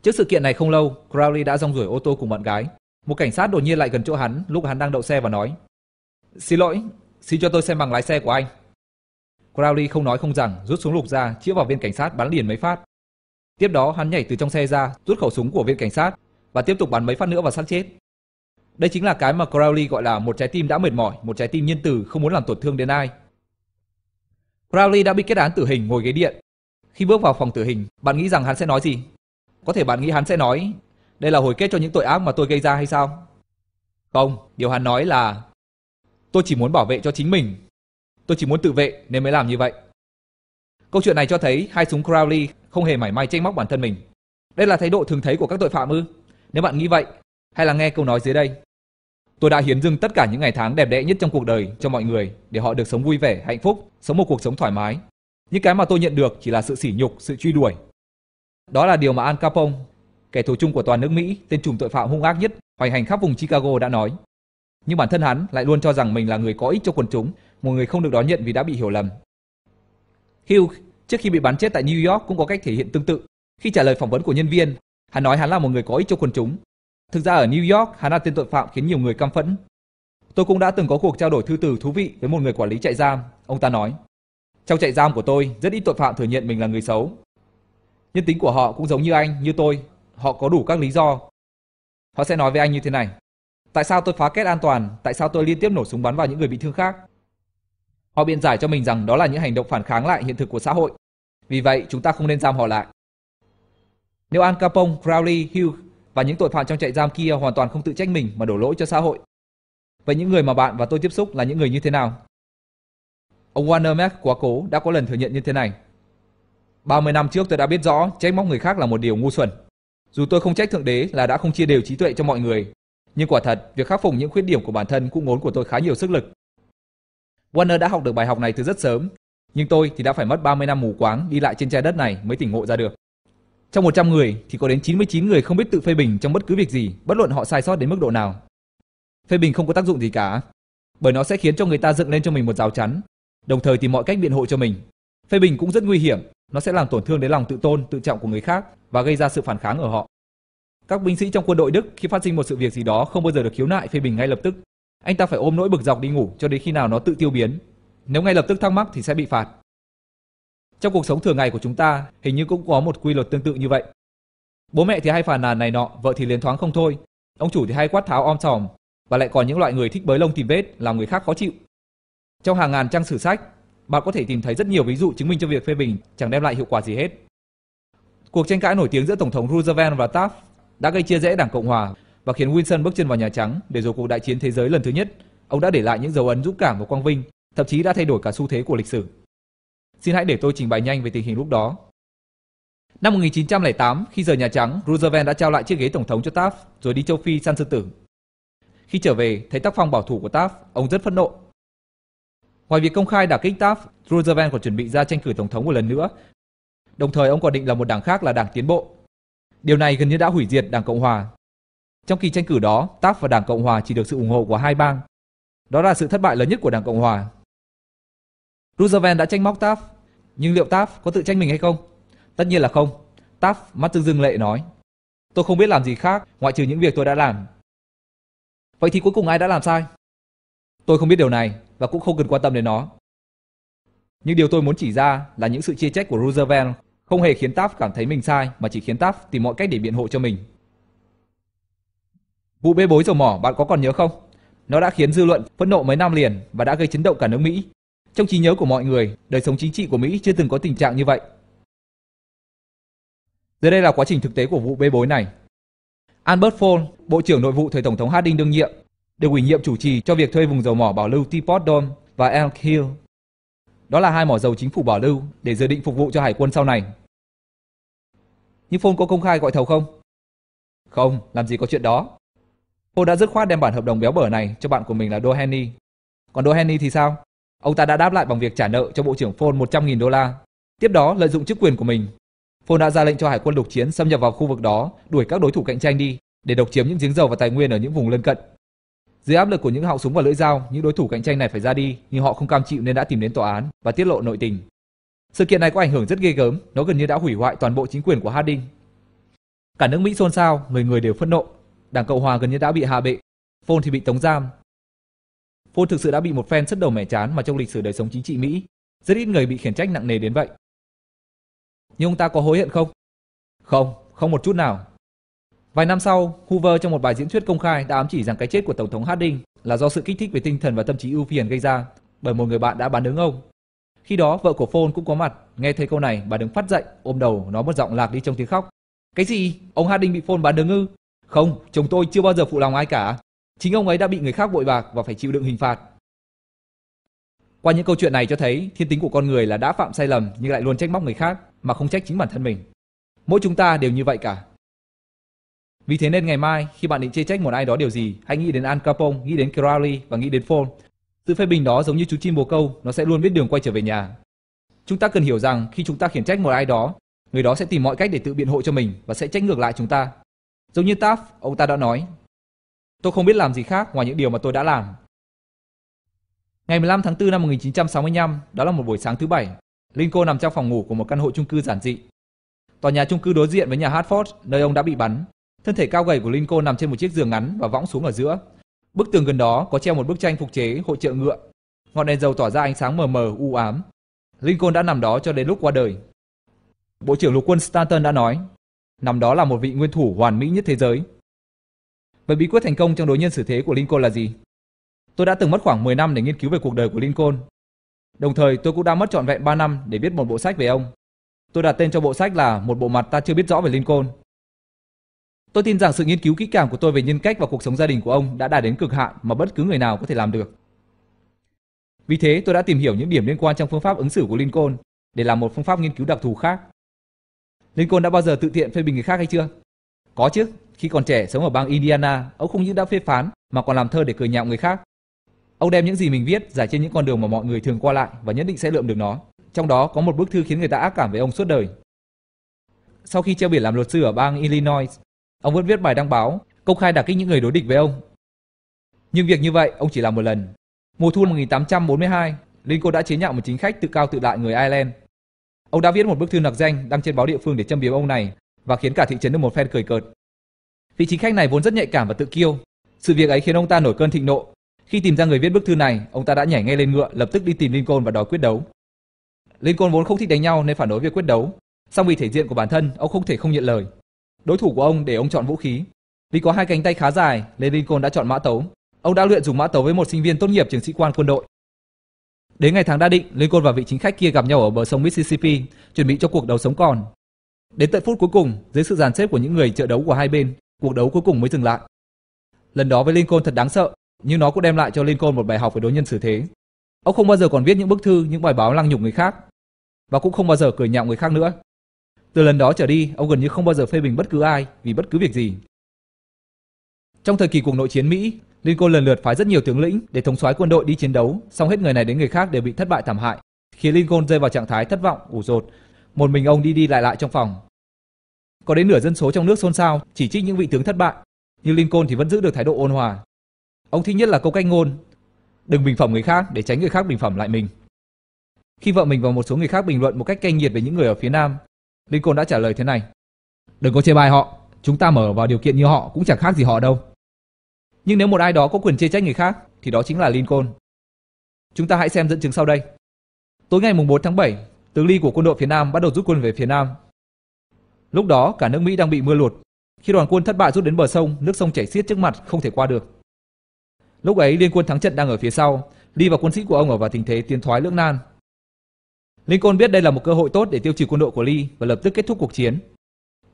Trước sự kiện này không lâu, Crowley đã rong ruổi ô tô cùng bạn gái. Một cảnh sát đột nhiên lại gần chỗ hắn lúc hắn đang đậu xe và nói Xin lỗi, xin cho tôi xem bằng lái xe của anh. Crowley không nói không rằng, rút súng lục ra, chĩa vào viên cảnh sát bắn liền mấy phát. Tiếp đó hắn nhảy từ trong xe ra, rút khẩu súng của viên cảnh sát và tiếp tục bắn mấy phát nữa và sát chết. Đây chính là cái mà Crowley gọi là một trái tim đã mệt mỏi, một trái tim nhân từ không muốn làm tổn thương đến ai. Crowley đã bị kết án tử hình ngồi ghế điện. Khi bước vào phòng tử hình, bạn nghĩ rằng hắn sẽ nói gì? Có thể bạn nghĩ hắn sẽ nói, đây là hồi kết cho những tội ác mà tôi gây ra hay sao? Không, điều hắn nói là tôi chỉ muốn bảo vệ cho chính mình. Tôi chỉ muốn tự vệ nên mới làm như vậy. Câu chuyện này cho thấy hai súng Crowley không hề mảy may trách móc bản thân mình. Đây là thái độ thường thấy của các tội phạm ư? Nếu bạn nghĩ vậy, hay là nghe câu nói dưới đây. Tôi đã hiến dâng tất cả những ngày tháng đẹp đẽ nhất trong cuộc đời cho mọi người để họ được sống vui vẻ, hạnh phúc, sống một cuộc sống thoải mái. Những cái mà tôi nhận được chỉ là sự sỉ nhục, sự truy đuổi, đó là điều mà Al Capone, kẻ thù chung của toàn nước Mỹ, tên trùm tội phạm hung ác nhất, hoành hành khắp vùng Chicago đã nói. Nhưng bản thân hắn lại luôn cho rằng mình là người có ích cho quần chúng, một người không được đón nhận vì đã bị hiểu lầm. Hugh, trước khi bị bắn chết tại New York cũng có cách thể hiện tương tự. Khi trả lời phỏng vấn của nhân viên, hắn nói hắn là một người có ích cho quần chúng. Thực ra ở New York, hắn là tên tội phạm khiến nhiều người căm phẫn. Tôi cũng đã từng có cuộc trao đổi thư từ thú vị với một người quản lý trại giam, ông ta nói. Trong trại giam của tôi, rất ít tội phạm thừa nhận mình là người xấu. Nhân tính của họ cũng giống như anh, như tôi, họ có đủ các lý do. Họ sẽ nói với anh như thế này. Tại sao tôi phá kết an toàn? Tại sao tôi liên tiếp nổ súng bắn vào những người bị thương khác? Họ biện giải cho mình rằng đó là những hành động phản kháng lại hiện thực của xã hội. Vì vậy, chúng ta không nên giam họ lại. Nếu Al Capone, Crowley, Hugh và những tội phạm trong trại giam kia hoàn toàn không tự trách mình mà đổ lỗi cho xã hội. Vậy những người mà bạn và tôi tiếp xúc là những người như thế nào? Ông Warner Mac quá cố đã có lần thừa nhận như thế này. 30 năm trước tôi đã biết rõ trách móc người khác là một điều ngu xuẩn. Dù tôi không trách Thượng Đế là đã không chia đều trí tuệ cho mọi người, nhưng quả thật, việc khắc phục những khuyết điểm của bản thân cũng ngốn của tôi khá nhiều sức lực. Warner đã học được bài học này từ rất sớm, nhưng tôi thì đã phải mất 30 năm mù quáng đi lại trên trái đất này mới tỉnh ngộ ra được. Trong 100 người thì có đến 99 người không biết tự phê bình trong bất cứ việc gì, bất luận họ sai sót đến mức độ nào. Phê bình không có tác dụng gì cả, bởi nó sẽ khiến cho người ta dựng lên cho mình một rào chắn, đồng thời tìm mọi cách biện hộ cho mình. Phê bình cũng rất nguy hiểm nó sẽ làm tổn thương đến lòng tự tôn, tự trọng của người khác và gây ra sự phản kháng ở họ. Các binh sĩ trong quân đội Đức khi phát sinh một sự việc gì đó không bao giờ được khiếu nại phê bình ngay lập tức. Anh ta phải ôm nỗi bực dọc đi ngủ cho đến khi nào nó tự tiêu biến. Nếu ngay lập tức thắc mắc thì sẽ bị phạt. Trong cuộc sống thường ngày của chúng ta, hình như cũng có một quy luật tương tự như vậy. Bố mẹ thì hay phàn nàn này nọ, vợ thì liến thoáng không thôi. Ông chủ thì hay quát tháo om sòm, và lại còn những loại người thích bới lông tìm vết làm người khác khó chịu. Trong hàng ngàn trang sử sách, bạn có thể tìm thấy rất nhiều ví dụ chứng minh cho việc phê bình chẳng đem lại hiệu quả gì hết. Cuộc tranh cãi nổi tiếng giữa Tổng thống Roosevelt và Taft đã gây chia rẽ Đảng Cộng Hòa và khiến Wilson bước chân vào Nhà Trắng để rồi cuộc đại chiến thế giới lần thứ nhất. Ông đã để lại những dấu ấn dũng cảm và quang vinh, thậm chí đã thay đổi cả xu thế của lịch sử. Xin hãy để tôi trình bày nhanh về tình hình lúc đó. Năm 1908, khi rời Nhà Trắng, Roosevelt đã trao lại chiếc ghế Tổng thống cho Taft rồi đi châu Phi săn sư tử. Khi trở về, thấy tác phong bảo thủ của Taft, ông rất phẫn nộ Ngoài việc công khai đả kích Taft, Roosevelt còn chuẩn bị ra tranh cử tổng thống một lần nữa. Đồng thời ông còn định là một đảng khác là Đảng Tiến bộ. Điều này gần như đã hủy diệt Đảng Cộng hòa. Trong kỳ tranh cử đó, Taft và Đảng Cộng hòa chỉ được sự ủng hộ của hai bang. Đó là sự thất bại lớn nhất của Đảng Cộng hòa. Roosevelt đã tranh móc Taft, nhưng liệu Taft có tự tranh mình hay không? Tất nhiên là không. Taft mắt dưng dưng lệ nói: "Tôi không biết làm gì khác ngoại trừ những việc tôi đã làm." Vậy thì cuối cùng ai đã làm sai? Tôi không biết điều này, và cũng không cần quan tâm đến nó. Nhưng điều tôi muốn chỉ ra là những sự chia trách của Roosevelt không hề khiến Taft cảm thấy mình sai mà chỉ khiến Taft tìm mọi cách để biện hộ cho mình. Vụ bê bối dầu mỏ bạn có còn nhớ không? Nó đã khiến dư luận phẫn nộ mấy năm liền và đã gây chấn động cả nước Mỹ. Trong trí nhớ của mọi người, đời sống chính trị của Mỹ chưa từng có tình trạng như vậy. Dưới đây là quá trình thực tế của vụ bê bối này. Albert Fall, Bộ trưởng Nội vụ thời Tổng thống Harding đương nhiệm, được ủy nhiệm chủ trì cho việc thuê vùng dầu mỏ bảo lưu Teapot Dome và Elk Hill. Đó là hai mỏ dầu chính phủ bảo lưu để dự định phục vụ cho hải quân sau này. Nhưng Phôn có công khai gọi thầu không? Không, làm gì có chuyện đó. Phôn đã dứt khoát đem bản hợp đồng béo bở này cho bạn của mình là Doheny. Còn Doheny thì sao? Ông ta đã đáp lại bằng việc trả nợ cho Bộ trưởng Phôn 100.000 đô la. Tiếp đó lợi dụng chức quyền của mình, Phôn đã ra lệnh cho hải quân lục chiến xâm nhập vào khu vực đó, đuổi các đối thủ cạnh tranh đi để độc chiếm những giếng dầu và tài nguyên ở những vùng lân cận dưới áp lực của những họng súng và lưỡi dao, những đối thủ cạnh tranh này phải ra đi, nhưng họ không cam chịu nên đã tìm đến tòa án và tiết lộ nội tình. Sự kiện này có ảnh hưởng rất ghê gớm, nó gần như đã hủy hoại toàn bộ chính quyền của Harding. Cả nước Mỹ xôn xao, người người đều phẫn nộ. Đảng Cộng hòa gần như đã bị hạ bệ, Phôn thì bị tống giam. Phôn thực sự đã bị một phen rất đầu mẻ chán mà trong lịch sử đời sống chính trị Mỹ, rất ít người bị khiển trách nặng nề đến vậy. Nhưng ông ta có hối hận không? Không, không một chút nào. Vài năm sau, Hoover trong một bài diễn thuyết công khai đã ám chỉ rằng cái chết của Tổng thống Harding là do sự kích thích về tinh thần và tâm trí ưu phiền gây ra bởi một người bạn đã bán đứng ông. Khi đó, vợ của Ford cũng có mặt, nghe thấy câu này, bà đứng phát dậy, ôm đầu, nói một giọng lạc đi trong tiếng khóc. Cái gì? Ông Harding bị Ford bán đứng ư? Không, chồng tôi chưa bao giờ phụ lòng ai cả. Chính ông ấy đã bị người khác bội bạc và phải chịu đựng hình phạt. Qua những câu chuyện này cho thấy thiên tính của con người là đã phạm sai lầm nhưng lại luôn trách móc người khác mà không trách chính bản thân mình. Mỗi chúng ta đều như vậy cả. Vì thế nên ngày mai khi bạn định chê trách một ai đó điều gì, hãy nghĩ đến Al Capone, nghĩ đến Crowley và nghĩ đến Ford. Sự phê bình đó giống như chú chim bồ câu, nó sẽ luôn biết đường quay trở về nhà. Chúng ta cần hiểu rằng khi chúng ta khiển trách một ai đó, người đó sẽ tìm mọi cách để tự biện hộ cho mình và sẽ trách ngược lại chúng ta. Giống như Taft, ông ta đã nói, Tôi không biết làm gì khác ngoài những điều mà tôi đã làm. Ngày 15 tháng 4 năm 1965, đó là một buổi sáng thứ bảy, Lincoln nằm trong phòng ngủ của một căn hộ chung cư giản dị. Tòa nhà chung cư đối diện với nhà Hartford, nơi ông đã bị bắn. Thân thể cao gầy của Lincoln nằm trên một chiếc giường ngắn và võng xuống ở giữa. Bức tường gần đó có treo một bức tranh phục chế hội trợ ngựa. Ngọn đèn dầu tỏa ra ánh sáng mờ mờ u ám. Lincoln đã nằm đó cho đến lúc qua đời. Bộ trưởng lục quân Stanton đã nói, nằm đó là một vị nguyên thủ hoàn mỹ nhất thế giới. Vậy bí quyết thành công trong đối nhân xử thế của Lincoln là gì? Tôi đã từng mất khoảng 10 năm để nghiên cứu về cuộc đời của Lincoln. Đồng thời, tôi cũng đã mất trọn vẹn 3 năm để viết một bộ sách về ông. Tôi đặt tên cho bộ sách là Một bộ mặt ta chưa biết rõ về Lincoln. Tôi tin rằng sự nghiên cứu kỹ càng của tôi về nhân cách và cuộc sống gia đình của ông đã đạt đến cực hạn mà bất cứ người nào có thể làm được. Vì thế, tôi đã tìm hiểu những điểm liên quan trong phương pháp ứng xử của Lincoln để làm một phương pháp nghiên cứu đặc thù khác. Lincoln đã bao giờ tự thiện phê bình người khác hay chưa? Có chứ, khi còn trẻ sống ở bang Indiana, ông không những đã phê phán mà còn làm thơ để cười nhạo người khác. Ông đem những gì mình viết giải trên những con đường mà mọi người thường qua lại và nhất định sẽ lượm được nó. Trong đó có một bức thư khiến người ta ác cảm với ông suốt đời. Sau khi treo biển làm luật sư ở bang Illinois, Ông vẫn viết bài đăng báo, công khai đả kích những người đối địch với ông. Nhưng việc như vậy ông chỉ làm một lần. Mùa thu 1842, Lincoln đã chế nhạo một chính khách tự cao tự đại người Ireland. Ông đã viết một bức thư nặc danh đăng trên báo địa phương để châm biếm ông này và khiến cả thị trấn được một phen cười cợt. Vị chính khách này vốn rất nhạy cảm và tự kiêu. Sự việc ấy khiến ông ta nổi cơn thịnh nộ. Khi tìm ra người viết bức thư này, ông ta đã nhảy ngay lên ngựa, lập tức đi tìm Lincoln và đòi quyết đấu. Lincoln vốn không thích đánh nhau nên phản đối việc quyết đấu. Song vì thể diện của bản thân, ông không thể không nhận lời đối thủ của ông để ông chọn vũ khí. Vì có hai cánh tay khá dài, nên Lincoln đã chọn mã tấu. Ông đã luyện dùng mã tấu với một sinh viên tốt nghiệp trường sĩ quan quân đội. Đến ngày tháng đã định, Lincoln và vị chính khách kia gặp nhau ở bờ sông Mississippi, chuẩn bị cho cuộc đấu sống còn. Đến tận phút cuối cùng, dưới sự dàn xếp của những người trợ đấu của hai bên, cuộc đấu cuối cùng mới dừng lại. Lần đó với Lincoln thật đáng sợ, nhưng nó cũng đem lại cho Lincoln một bài học về đối nhân xử thế. Ông không bao giờ còn viết những bức thư, những bài báo lăng nhục người khác và cũng không bao giờ cười nhạo người khác nữa. Từ lần đó trở đi, ông gần như không bao giờ phê bình bất cứ ai vì bất cứ việc gì. Trong thời kỳ cuộc nội chiến Mỹ, Lincoln lần lượt phái rất nhiều tướng lĩnh để thống soái quân đội đi chiến đấu, song hết người này đến người khác đều bị thất bại thảm hại, khiến Lincoln rơi vào trạng thái thất vọng, ủ rột. Một mình ông đi đi lại lại trong phòng. Có đến nửa dân số trong nước xôn xao chỉ trích những vị tướng thất bại, nhưng Lincoln thì vẫn giữ được thái độ ôn hòa. Ông thích nhất là câu cách ngôn, đừng bình phẩm người khác để tránh người khác bình phẩm lại mình. Khi vợ mình và một số người khác bình luận một cách cay nghiệt về những người ở phía Nam, Lincoln đã trả lời thế này. Đừng có chê bai họ, chúng ta mở vào điều kiện như họ cũng chẳng khác gì họ đâu. Nhưng nếu một ai đó có quyền chê trách người khác thì đó chính là Lincoln. Chúng ta hãy xem dẫn chứng sau đây. Tối ngày mùng 4 tháng 7, tướng Lee của quân đội phía Nam bắt đầu rút quân về phía Nam. Lúc đó cả nước Mỹ đang bị mưa lụt. Khi đoàn quân thất bại rút đến bờ sông, nước sông chảy xiết trước mặt không thể qua được. Lúc ấy liên quân thắng trận đang ở phía sau, Lee và quân sĩ của ông ở vào tình thế tiến thoái lưỡng nan, Lincoln biết đây là một cơ hội tốt để tiêu trừ quân đội của Lee và lập tức kết thúc cuộc chiến.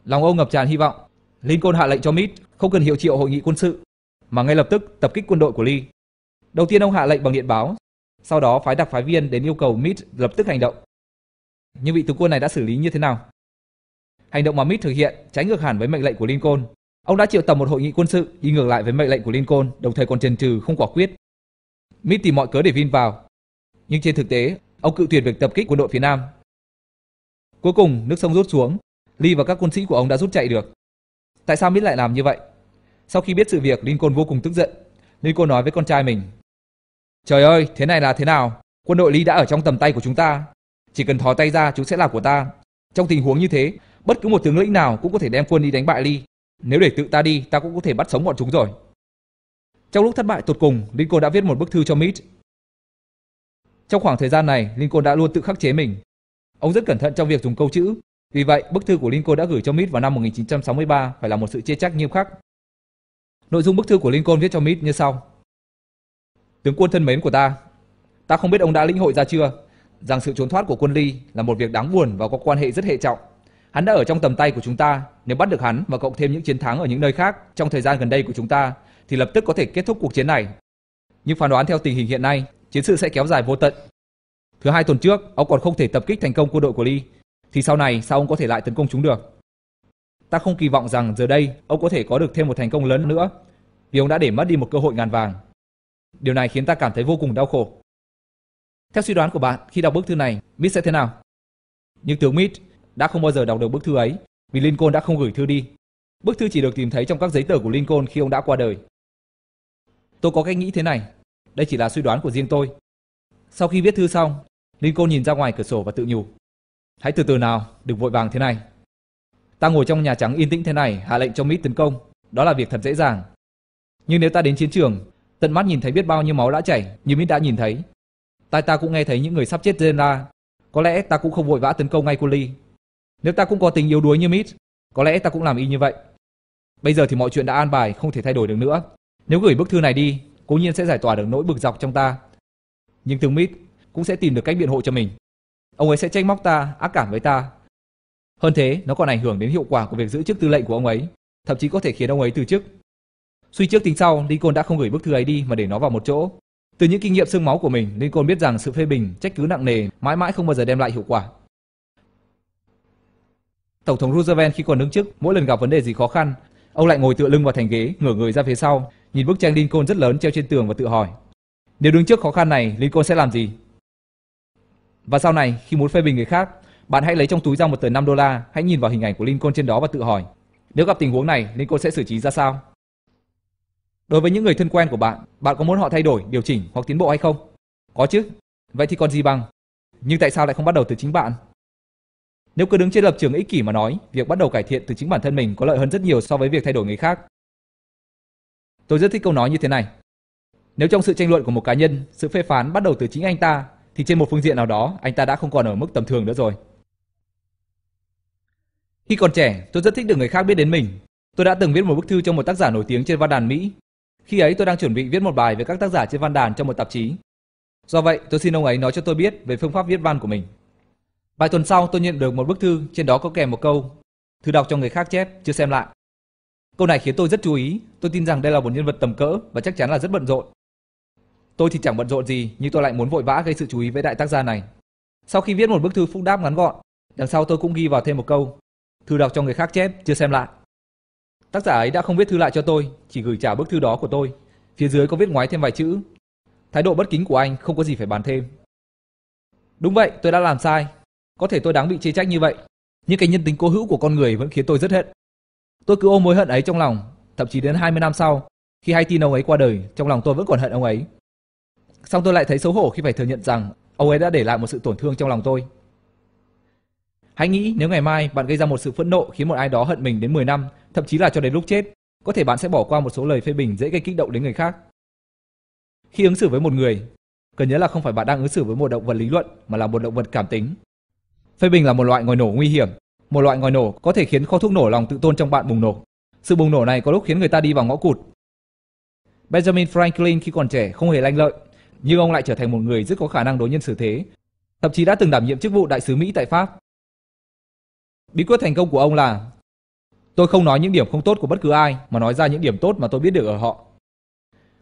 Lòng ông ngập tràn hy vọng, Lincoln hạ lệnh cho Meade không cần hiệu triệu hội nghị quân sự, mà ngay lập tức tập kích quân đội của Lee. Đầu tiên ông hạ lệnh bằng điện báo, sau đó phái đặc phái viên đến yêu cầu Meade lập tức hành động. Nhưng vị tướng quân này đã xử lý như thế nào? Hành động mà Meade thực hiện trái ngược hẳn với mệnh lệnh của Lincoln. Ông đã triệu tập một hội nghị quân sự đi ngược lại với mệnh lệnh của Lincoln, đồng thời còn chần chừ không quả quyết. Meade tìm mọi cớ để vin vào. Nhưng trên thực tế, ông cự tuyệt việc tập kích quân đội phía Nam. Cuối cùng, nước sông rút xuống, Lee và các quân sĩ của ông đã rút chạy được. Tại sao Mít lại làm như vậy? Sau khi biết sự việc, Lincoln vô cùng tức giận. Lincoln nói với con trai mình. Trời ơi, thế này là thế nào? Quân đội Lee đã ở trong tầm tay của chúng ta. Chỉ cần thò tay ra, chúng sẽ là của ta. Trong tình huống như thế, bất cứ một tướng lĩnh nào cũng có thể đem quân đi đánh bại Lee. Nếu để tự ta đi, ta cũng có thể bắt sống bọn chúng rồi. Trong lúc thất bại tột cùng, Lincoln đã viết một bức thư cho Meade trong khoảng thời gian này, Lincoln đã luôn tự khắc chế mình. Ông rất cẩn thận trong việc dùng câu chữ, vì vậy bức thư của Lincoln đã gửi cho Meade vào năm 1963 phải là một sự chia trách nghiêm khắc. Nội dung bức thư của Lincoln viết cho Meade như sau: Tướng quân thân mến của ta, ta không biết ông đã lĩnh hội ra chưa, rằng sự trốn thoát của quân Lee là một việc đáng buồn và có quan hệ rất hệ trọng. Hắn đã ở trong tầm tay của chúng ta, nếu bắt được hắn và cộng thêm những chiến thắng ở những nơi khác trong thời gian gần đây của chúng ta thì lập tức có thể kết thúc cuộc chiến này. Nhưng phán đoán theo tình hình hiện nay, chiến sự sẽ kéo dài vô tận. Thứ hai tuần trước, ông còn không thể tập kích thành công quân đội của Lee, thì sau này sao ông có thể lại tấn công chúng được? Ta không kỳ vọng rằng giờ đây ông có thể có được thêm một thành công lớn nữa, vì ông đã để mất đi một cơ hội ngàn vàng. Điều này khiến ta cảm thấy vô cùng đau khổ. Theo suy đoán của bạn, khi đọc bức thư này, Mitch sẽ thế nào? Nhưng tướng Mitch đã không bao giờ đọc được bức thư ấy, vì Lincoln đã không gửi thư đi. Bức thư chỉ được tìm thấy trong các giấy tờ của Lincoln khi ông đã qua đời. Tôi có cách nghĩ thế này, đây chỉ là suy đoán của riêng tôi. Sau khi viết thư xong, Lincoln nhìn ra ngoài cửa sổ và tự nhủ. Hãy từ từ nào, đừng vội vàng thế này. Ta ngồi trong Nhà Trắng yên tĩnh thế này, hạ lệnh cho Mỹ tấn công, đó là việc thật dễ dàng. Nhưng nếu ta đến chiến trường, tận mắt nhìn thấy biết bao nhiêu máu đã chảy như Mỹ đã nhìn thấy. Tai ta cũng nghe thấy những người sắp chết rên la. Có lẽ ta cũng không vội vã tấn công ngay ly. Nếu ta cũng có tình yếu đuối như Mít, có lẽ ta cũng làm y như vậy. Bây giờ thì mọi chuyện đã an bài, không thể thay đổi được nữa. Nếu gửi bức thư này đi, cố nhiên sẽ giải tỏa được nỗi bực dọc trong ta. Nhưng tướng Mít cũng sẽ tìm được cách biện hộ cho mình. Ông ấy sẽ trách móc ta, ác cảm với ta. Hơn thế, nó còn ảnh hưởng đến hiệu quả của việc giữ chức tư lệnh của ông ấy, thậm chí có thể khiến ông ấy từ chức. Suy trước tính sau, Lincoln đã không gửi bức thư ấy đi mà để nó vào một chỗ. Từ những kinh nghiệm xương máu của mình, Lincoln biết rằng sự phê bình, trách cứ nặng nề mãi mãi không bao giờ đem lại hiệu quả. Tổng thống Roosevelt khi còn đứng chức, mỗi lần gặp vấn đề gì khó khăn, ông lại ngồi tựa lưng vào thành ghế, ngửa người ra phía sau, nhìn bức tranh Lincoln rất lớn treo trên tường và tự hỏi, nếu đứng trước khó khăn này, Lincoln sẽ làm gì? Và sau này, khi muốn phê bình người khác, bạn hãy lấy trong túi ra một tờ 5 đô la, hãy nhìn vào hình ảnh của Lincoln trên đó và tự hỏi, nếu gặp tình huống này, Lincoln sẽ xử trí ra sao? Đối với những người thân quen của bạn, bạn có muốn họ thay đổi, điều chỉnh hoặc tiến bộ hay không? Có chứ. Vậy thì còn gì bằng? Nhưng tại sao lại không bắt đầu từ chính bạn? Nếu cứ đứng trên lập trường ích kỷ mà nói, việc bắt đầu cải thiện từ chính bản thân mình có lợi hơn rất nhiều so với việc thay đổi người khác. Tôi rất thích câu nói như thế này. Nếu trong sự tranh luận của một cá nhân, sự phê phán bắt đầu từ chính anh ta, thì trên một phương diện nào đó, anh ta đã không còn ở mức tầm thường nữa rồi. Khi còn trẻ, tôi rất thích được người khác biết đến mình. Tôi đã từng viết một bức thư cho một tác giả nổi tiếng trên văn đàn Mỹ. Khi ấy tôi đang chuẩn bị viết một bài về các tác giả trên văn đàn trong một tạp chí. Do vậy, tôi xin ông ấy nói cho tôi biết về phương pháp viết văn của mình. Vài tuần sau, tôi nhận được một bức thư, trên đó có kèm một câu: thư đọc cho người khác chép, chưa xem lại." Câu này khiến tôi rất chú ý, tôi tin rằng đây là một nhân vật tầm cỡ và chắc chắn là rất bận rộn. Tôi thì chẳng bận rộn gì, nhưng tôi lại muốn vội vã gây sự chú ý với đại tác gia này. Sau khi viết một bức thư phúc đáp ngắn gọn, đằng sau tôi cũng ghi vào thêm một câu. Thư đọc cho người khác chép, chưa xem lại. Tác giả ấy đã không viết thư lại cho tôi, chỉ gửi trả bức thư đó của tôi. Phía dưới có viết ngoái thêm vài chữ. Thái độ bất kính của anh không có gì phải bàn thêm. Đúng vậy, tôi đã làm sai. Có thể tôi đáng bị chê trách như vậy. Nhưng cái nhân tính cố hữu của con người vẫn khiến tôi rất hận. Tôi cứ ôm mối hận ấy trong lòng, thậm chí đến 20 năm sau, khi hay tin ông ấy qua đời, trong lòng tôi vẫn còn hận ông ấy. Xong tôi lại thấy xấu hổ khi phải thừa nhận rằng ông ấy đã để lại một sự tổn thương trong lòng tôi. Hãy nghĩ nếu ngày mai bạn gây ra một sự phẫn nộ khiến một ai đó hận mình đến 10 năm, thậm chí là cho đến lúc chết, có thể bạn sẽ bỏ qua một số lời phê bình dễ gây kích động đến người khác. Khi ứng xử với một người, cần nhớ là không phải bạn đang ứng xử với một động vật lý luận mà là một động vật cảm tính. Phê bình là một loại ngòi nổ nguy hiểm một loại ngòi nổ có thể khiến kho thuốc nổ lòng tự tôn trong bạn bùng nổ. Sự bùng nổ này có lúc khiến người ta đi vào ngõ cụt. Benjamin Franklin khi còn trẻ không hề lanh lợi, nhưng ông lại trở thành một người rất có khả năng đối nhân xử thế, thậm chí đã từng đảm nhiệm chức vụ đại sứ Mỹ tại Pháp. Bí quyết thành công của ông là Tôi không nói những điểm không tốt của bất cứ ai mà nói ra những điểm tốt mà tôi biết được ở họ.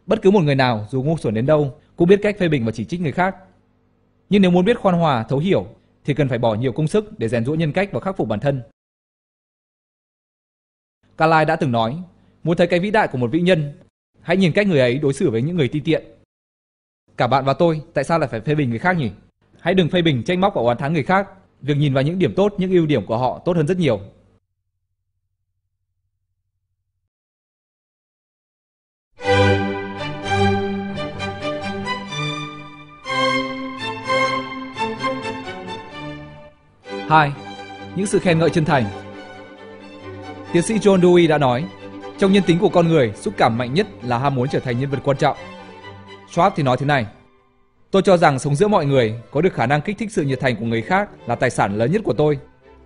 Bất cứ một người nào dù ngu xuẩn đến đâu cũng biết cách phê bình và chỉ trích người khác. Nhưng nếu muốn biết khoan hòa, thấu hiểu thì cần phải bỏ nhiều công sức để rèn rũa nhân cách và khắc phục bản thân. Carlyle đã từng nói, muốn thấy cái vĩ đại của một vĩ nhân, hãy nhìn cách người ấy đối xử với những người ti tiện. Cả bạn và tôi, tại sao lại phải phê bình người khác nhỉ? Hãy đừng phê bình, trách móc và oán thán người khác. Việc nhìn vào những điểm tốt, những ưu điểm của họ tốt hơn rất nhiều 2. Những sự khen ngợi chân thành Tiến sĩ John Dewey đã nói, trong nhân tính của con người, xúc cảm mạnh nhất là ham muốn trở thành nhân vật quan trọng. Schwab thì nói thế này, Tôi cho rằng sống giữa mọi người, có được khả năng kích thích sự nhiệt thành của người khác là tài sản lớn nhất của tôi.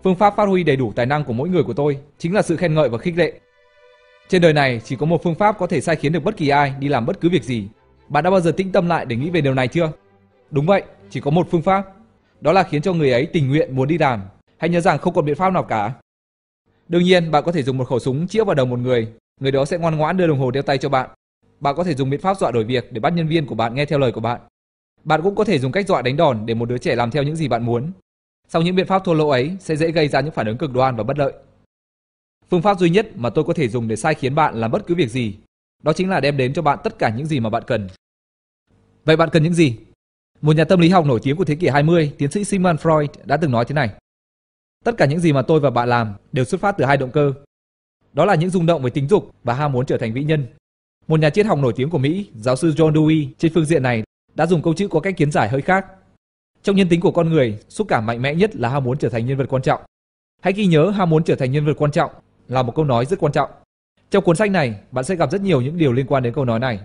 Phương pháp phát huy đầy đủ tài năng của mỗi người của tôi chính là sự khen ngợi và khích lệ. Trên đời này chỉ có một phương pháp có thể sai khiến được bất kỳ ai đi làm bất cứ việc gì. Bạn đã bao giờ tĩnh tâm lại để nghĩ về điều này chưa? Đúng vậy, chỉ có một phương pháp, đó là khiến cho người ấy tình nguyện muốn đi làm. Hãy nhớ rằng không còn biện pháp nào cả. Đương nhiên, bạn có thể dùng một khẩu súng chĩa vào đầu một người, người đó sẽ ngoan ngoãn đưa đồng hồ đeo tay cho bạn. Bạn có thể dùng biện pháp dọa đổi việc để bắt nhân viên của bạn nghe theo lời của bạn. Bạn cũng có thể dùng cách dọa đánh đòn để một đứa trẻ làm theo những gì bạn muốn. Sau những biện pháp thô lỗ ấy sẽ dễ gây ra những phản ứng cực đoan và bất lợi. Phương pháp duy nhất mà tôi có thể dùng để sai khiến bạn làm bất cứ việc gì, đó chính là đem đến cho bạn tất cả những gì mà bạn cần. Vậy bạn cần những gì? Một nhà tâm lý học nổi tiếng của thế kỷ 20, tiến sĩ Sigmund Freud đã từng nói thế này. Tất cả những gì mà tôi và bạn làm đều xuất phát từ hai động cơ. Đó là những rung động về tính dục và ham muốn trở thành vĩ nhân. Một nhà triết học nổi tiếng của Mỹ, giáo sư John Dewey trên phương diện này đã dùng câu chữ có cách kiến giải hơi khác. Trong nhân tính của con người, xúc cảm mạnh mẽ nhất là ham muốn trở thành nhân vật quan trọng. Hãy ghi nhớ ham muốn trở thành nhân vật quan trọng là một câu nói rất quan trọng. Trong cuốn sách này, bạn sẽ gặp rất nhiều những điều liên quan đến câu nói này.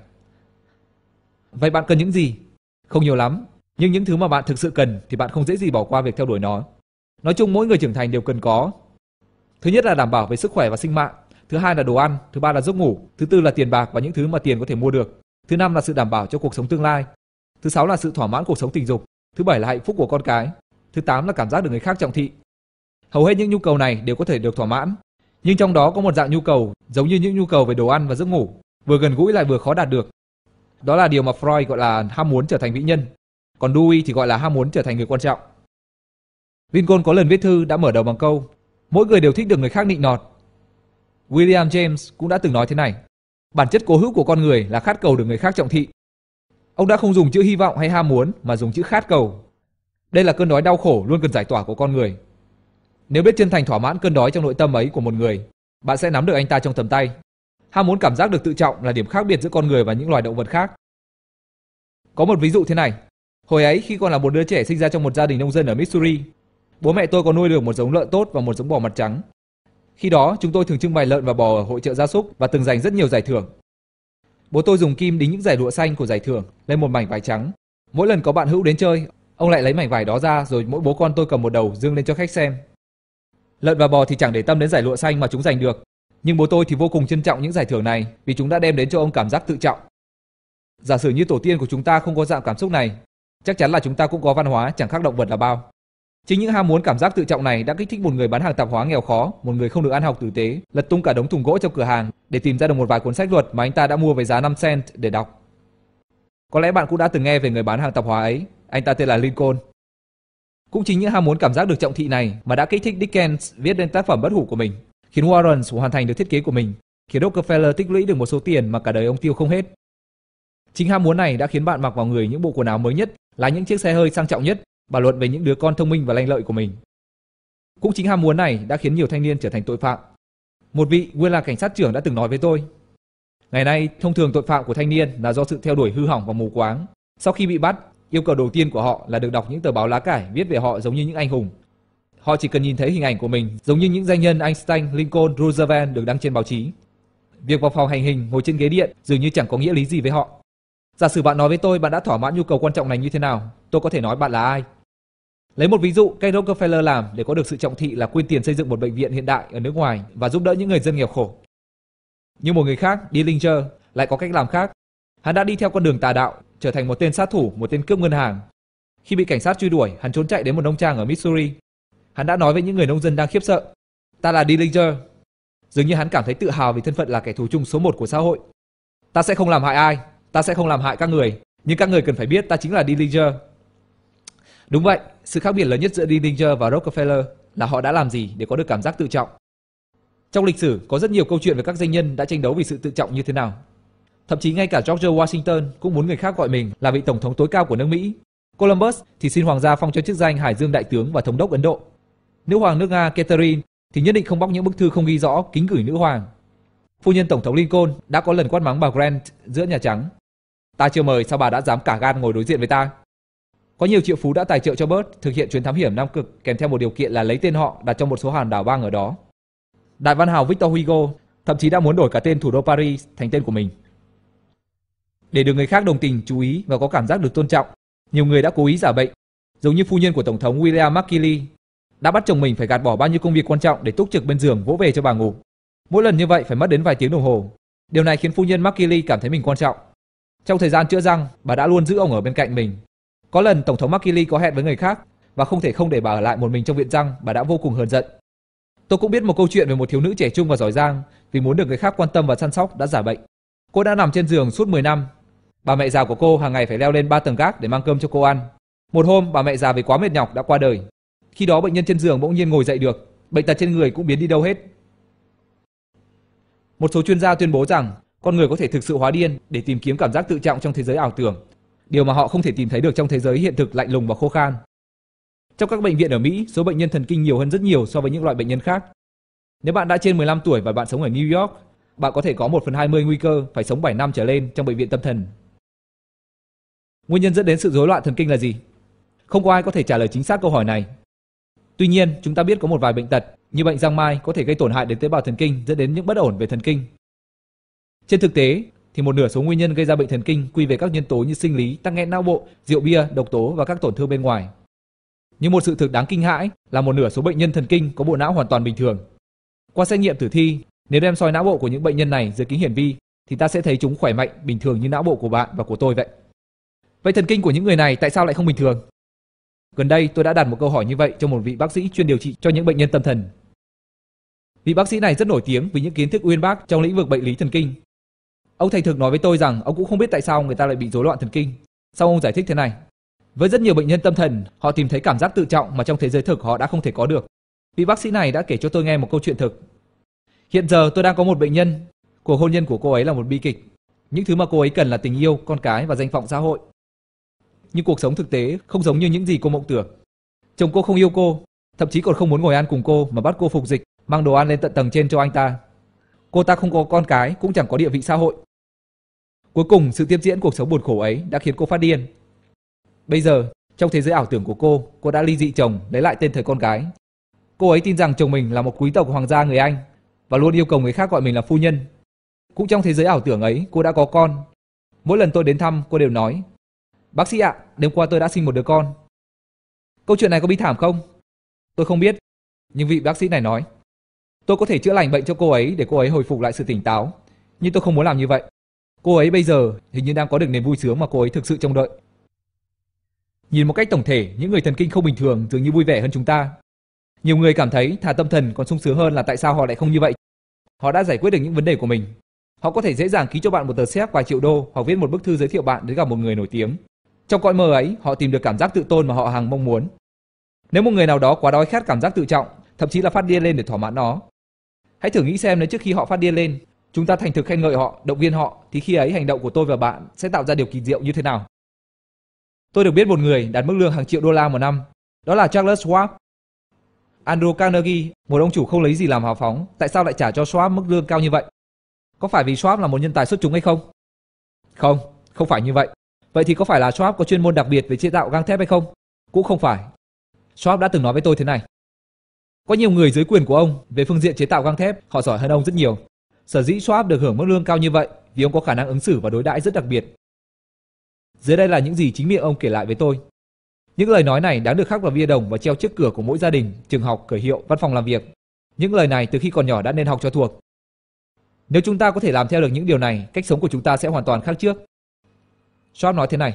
Vậy bạn cần những gì không nhiều lắm, nhưng những thứ mà bạn thực sự cần thì bạn không dễ gì bỏ qua việc theo đuổi nó. Nói chung mỗi người trưởng thành đều cần có. Thứ nhất là đảm bảo về sức khỏe và sinh mạng, thứ hai là đồ ăn, thứ ba là giấc ngủ, thứ tư là tiền bạc và những thứ mà tiền có thể mua được, thứ năm là sự đảm bảo cho cuộc sống tương lai, thứ sáu là sự thỏa mãn cuộc sống tình dục, thứ bảy là hạnh phúc của con cái, thứ tám là cảm giác được người khác trọng thị. Hầu hết những nhu cầu này đều có thể được thỏa mãn, nhưng trong đó có một dạng nhu cầu giống như những nhu cầu về đồ ăn và giấc ngủ, vừa gần gũi lại vừa khó đạt được, đó là điều mà Freud gọi là ham muốn trở thành vĩ nhân, còn Dewey thì gọi là ham muốn trở thành người quan trọng. Lincoln có lần viết thư đã mở đầu bằng câu Mỗi người đều thích được người khác nịnh nọt. William James cũng đã từng nói thế này. Bản chất cố hữu của con người là khát cầu được người khác trọng thị. Ông đã không dùng chữ hy vọng hay ham muốn mà dùng chữ khát cầu. Đây là cơn đói đau khổ luôn cần giải tỏa của con người. Nếu biết chân thành thỏa mãn cơn đói trong nội tâm ấy của một người, bạn sẽ nắm được anh ta trong tầm tay Ham muốn cảm giác được tự trọng là điểm khác biệt giữa con người và những loài động vật khác. Có một ví dụ thế này. Hồi ấy khi còn là một đứa trẻ sinh ra trong một gia đình nông dân ở Missouri, bố mẹ tôi có nuôi được một giống lợn tốt và một giống bò mặt trắng. Khi đó, chúng tôi thường trưng bày lợn và bò ở hội trợ gia súc và từng giành rất nhiều giải thưởng. Bố tôi dùng kim đính những giải lụa xanh của giải thưởng lên một mảnh vải trắng. Mỗi lần có bạn hữu đến chơi, ông lại lấy mảnh vải đó ra rồi mỗi bố con tôi cầm một đầu dương lên cho khách xem. Lợn và bò thì chẳng để tâm đến giải lụa xanh mà chúng giành được, nhưng bố tôi thì vô cùng trân trọng những giải thưởng này vì chúng đã đem đến cho ông cảm giác tự trọng. Giả sử như tổ tiên của chúng ta không có dạng cảm xúc này, chắc chắn là chúng ta cũng có văn hóa chẳng khác động vật là bao. Chính những ham muốn cảm giác tự trọng này đã kích thích một người bán hàng tạp hóa nghèo khó, một người không được ăn học tử tế, lật tung cả đống thùng gỗ trong cửa hàng để tìm ra được một vài cuốn sách luật mà anh ta đã mua với giá 5 cent để đọc. Có lẽ bạn cũng đã từng nghe về người bán hàng tạp hóa ấy, anh ta tên là Lincoln. Cũng chính những ham muốn cảm giác được trọng thị này mà đã kích thích Dickens viết nên tác phẩm bất hủ của mình, khiến Warren hoàn thành được thiết kế của mình, khiến Rockefeller tích lũy được một số tiền mà cả đời ông tiêu không hết. Chính ham muốn này đã khiến bạn mặc vào người những bộ quần áo mới nhất, lái những chiếc xe hơi sang trọng nhất, bàn luận về những đứa con thông minh và lanh lợi của mình. Cũng chính ham muốn này đã khiến nhiều thanh niên trở thành tội phạm. Một vị nguyên là cảnh sát trưởng đã từng nói với tôi. Ngày nay, thông thường tội phạm của thanh niên là do sự theo đuổi hư hỏng và mù quáng. Sau khi bị bắt, yêu cầu đầu tiên của họ là được đọc những tờ báo lá cải viết về họ giống như những anh hùng, Họ chỉ cần nhìn thấy hình ảnh của mình giống như những danh nhân Einstein, Lincoln, Roosevelt được đăng trên báo chí. Việc vào phòng hành hình ngồi trên ghế điện dường như chẳng có nghĩa lý gì với họ. Giả sử bạn nói với tôi bạn đã thỏa mãn nhu cầu quan trọng này như thế nào, tôi có thể nói bạn là ai. Lấy một ví dụ, cách Rockefeller làm để có được sự trọng thị là quyên tiền xây dựng một bệnh viện hiện đại ở nước ngoài và giúp đỡ những người dân nghèo khổ. Nhưng một người khác, Dillinger, lại có cách làm khác. Hắn đã đi theo con đường tà đạo, trở thành một tên sát thủ, một tên cướp ngân hàng. Khi bị cảnh sát truy đuổi, hắn trốn chạy đến một nông trang ở Missouri Hắn đã nói với những người nông dân đang khiếp sợ. Ta là Dillinger. Dường như hắn cảm thấy tự hào vì thân phận là kẻ thù chung số một của xã hội. Ta sẽ không làm hại ai, ta sẽ không làm hại các người, nhưng các người cần phải biết ta chính là Dillinger. Đúng vậy, sự khác biệt lớn nhất giữa Dillinger và Rockefeller là họ đã làm gì để có được cảm giác tự trọng. Trong lịch sử có rất nhiều câu chuyện về các doanh nhân đã tranh đấu vì sự tự trọng như thế nào. Thậm chí ngay cả George Washington cũng muốn người khác gọi mình là vị tổng thống tối cao của nước Mỹ. Columbus thì xin hoàng gia phong cho chức danh Hải Dương đại tướng và thống đốc Ấn Độ nữ hoàng nước Nga Catherine thì nhất định không bóc những bức thư không ghi rõ kính gửi nữ hoàng. Phu nhân Tổng thống Lincoln đã có lần quát mắng bà Grant giữa Nhà Trắng. Ta chưa mời sao bà đã dám cả gan ngồi đối diện với ta. Có nhiều triệu phú đã tài trợ cho bớt thực hiện chuyến thám hiểm Nam Cực kèm theo một điều kiện là lấy tên họ đặt trong một số hòn đảo bang ở đó. Đại văn hào Victor Hugo thậm chí đã muốn đổi cả tên thủ đô Paris thành tên của mình. Để được người khác đồng tình, chú ý và có cảm giác được tôn trọng, nhiều người đã cố ý giả bệnh, giống như phu nhân của Tổng thống William McKinley đã bắt chồng mình phải gạt bỏ bao nhiêu công việc quan trọng để túc trực bên giường vỗ về cho bà ngủ. Mỗi lần như vậy phải mất đến vài tiếng đồng hồ. Điều này khiến phu nhân McKinley cảm thấy mình quan trọng. Trong thời gian chữa răng, bà đã luôn giữ ông ở bên cạnh mình. Có lần tổng thống McKinley có hẹn với người khác và không thể không để bà ở lại một mình trong viện răng, bà đã vô cùng hờn giận. Tôi cũng biết một câu chuyện về một thiếu nữ trẻ trung và giỏi giang vì muốn được người khác quan tâm và chăm sóc đã giả bệnh. Cô đã nằm trên giường suốt 10 năm. Bà mẹ già của cô hàng ngày phải leo lên 3 tầng gác để mang cơm cho cô ăn. Một hôm bà mẹ già vì quá mệt nhọc đã qua đời khi đó bệnh nhân trên giường bỗng nhiên ngồi dậy được, bệnh tật trên người cũng biến đi đâu hết. Một số chuyên gia tuyên bố rằng con người có thể thực sự hóa điên để tìm kiếm cảm giác tự trọng trong thế giới ảo tưởng, điều mà họ không thể tìm thấy được trong thế giới hiện thực lạnh lùng và khô khan. Trong các bệnh viện ở Mỹ, số bệnh nhân thần kinh nhiều hơn rất nhiều so với những loại bệnh nhân khác. Nếu bạn đã trên 15 tuổi và bạn sống ở New York, bạn có thể có 1 phần 20 nguy cơ phải sống 7 năm trở lên trong bệnh viện tâm thần. Nguyên nhân dẫn đến sự rối loạn thần kinh là gì? Không có ai có thể trả lời chính xác câu hỏi này, Tuy nhiên, chúng ta biết có một vài bệnh tật như bệnh giang mai có thể gây tổn hại đến tế bào thần kinh dẫn đến những bất ổn về thần kinh. Trên thực tế, thì một nửa số nguyên nhân gây ra bệnh thần kinh quy về các nhân tố như sinh lý, tăng nghẽn não bộ, rượu bia, độc tố và các tổn thương bên ngoài. Nhưng một sự thực đáng kinh hãi là một nửa số bệnh nhân thần kinh có bộ não hoàn toàn bình thường. Qua xét nghiệm tử thi, nếu đem soi não bộ của những bệnh nhân này dưới kính hiển vi thì ta sẽ thấy chúng khỏe mạnh, bình thường như não bộ của bạn và của tôi vậy. Vậy thần kinh của những người này tại sao lại không bình thường? Gần đây tôi đã đặt một câu hỏi như vậy cho một vị bác sĩ chuyên điều trị cho những bệnh nhân tâm thần. Vị bác sĩ này rất nổi tiếng vì những kiến thức uyên bác trong lĩnh vực bệnh lý thần kinh. Ông thành thực nói với tôi rằng ông cũng không biết tại sao người ta lại bị rối loạn thần kinh. Sau ông giải thích thế này. Với rất nhiều bệnh nhân tâm thần, họ tìm thấy cảm giác tự trọng mà trong thế giới thực họ đã không thể có được. Vị bác sĩ này đã kể cho tôi nghe một câu chuyện thực. Hiện giờ tôi đang có một bệnh nhân. Cuộc hôn nhân của cô ấy là một bi kịch. Những thứ mà cô ấy cần là tình yêu, con cái và danh vọng xã hội nhưng cuộc sống thực tế không giống như những gì cô mộng tưởng. Chồng cô không yêu cô, thậm chí còn không muốn ngồi ăn cùng cô mà bắt cô phục dịch, mang đồ ăn lên tận tầng trên cho anh ta. Cô ta không có con cái, cũng chẳng có địa vị xã hội. Cuối cùng, sự tiếp diễn cuộc sống buồn khổ ấy đã khiến cô phát điên. Bây giờ, trong thế giới ảo tưởng của cô, cô đã ly dị chồng, lấy lại tên thời con gái. Cô ấy tin rằng chồng mình là một quý tộc hoàng gia người Anh và luôn yêu cầu người khác gọi mình là phu nhân. Cũng trong thế giới ảo tưởng ấy, cô đã có con. Mỗi lần tôi đến thăm, cô đều nói, Bác sĩ ạ, đêm qua tôi đã sinh một đứa con. Câu chuyện này có bi thảm không? Tôi không biết, nhưng vị bác sĩ này nói. Tôi có thể chữa lành bệnh cho cô ấy để cô ấy hồi phục lại sự tỉnh táo, nhưng tôi không muốn làm như vậy. Cô ấy bây giờ hình như đang có được niềm vui sướng mà cô ấy thực sự trông đợi. Nhìn một cách tổng thể, những người thần kinh không bình thường dường như vui vẻ hơn chúng ta. Nhiều người cảm thấy thả tâm thần còn sung sướng hơn là tại sao họ lại không như vậy. Họ đã giải quyết được những vấn đề của mình. Họ có thể dễ dàng ký cho bạn một tờ séc vài triệu đô hoặc viết một bức thư giới thiệu bạn đến gặp một người nổi tiếng trong cõi mơ ấy, họ tìm được cảm giác tự tôn mà họ hàng mong muốn. Nếu một người nào đó quá đói khát cảm giác tự trọng, thậm chí là phát điên lên để thỏa mãn nó. Hãy thử nghĩ xem nếu trước khi họ phát điên lên, chúng ta thành thực khen ngợi họ, động viên họ thì khi ấy hành động của tôi và bạn sẽ tạo ra điều kỳ diệu như thế nào. Tôi được biết một người đạt mức lương hàng triệu đô la một năm, đó là Charles Schwab. Andrew Carnegie, một ông chủ không lấy gì làm hào phóng, tại sao lại trả cho Schwab mức lương cao như vậy? Có phải vì Schwab là một nhân tài xuất chúng hay không? Không, không phải như vậy. Vậy thì có phải là Schwab có chuyên môn đặc biệt về chế tạo gang thép hay không? Cũng không phải. Schwab đã từng nói với tôi thế này. Có nhiều người dưới quyền của ông về phương diện chế tạo gang thép, họ giỏi hơn ông rất nhiều. Sở dĩ Schwab được hưởng mức lương cao như vậy vì ông có khả năng ứng xử và đối đãi rất đặc biệt. Dưới đây là những gì chính miệng ông kể lại với tôi. Những lời nói này đáng được khắc vào bia đồng và treo trước cửa của mỗi gia đình, trường học, cửa hiệu, văn phòng làm việc. Những lời này từ khi còn nhỏ đã nên học cho thuộc. Nếu chúng ta có thể làm theo được những điều này, cách sống của chúng ta sẽ hoàn toàn khác trước. Schwab nói thế này.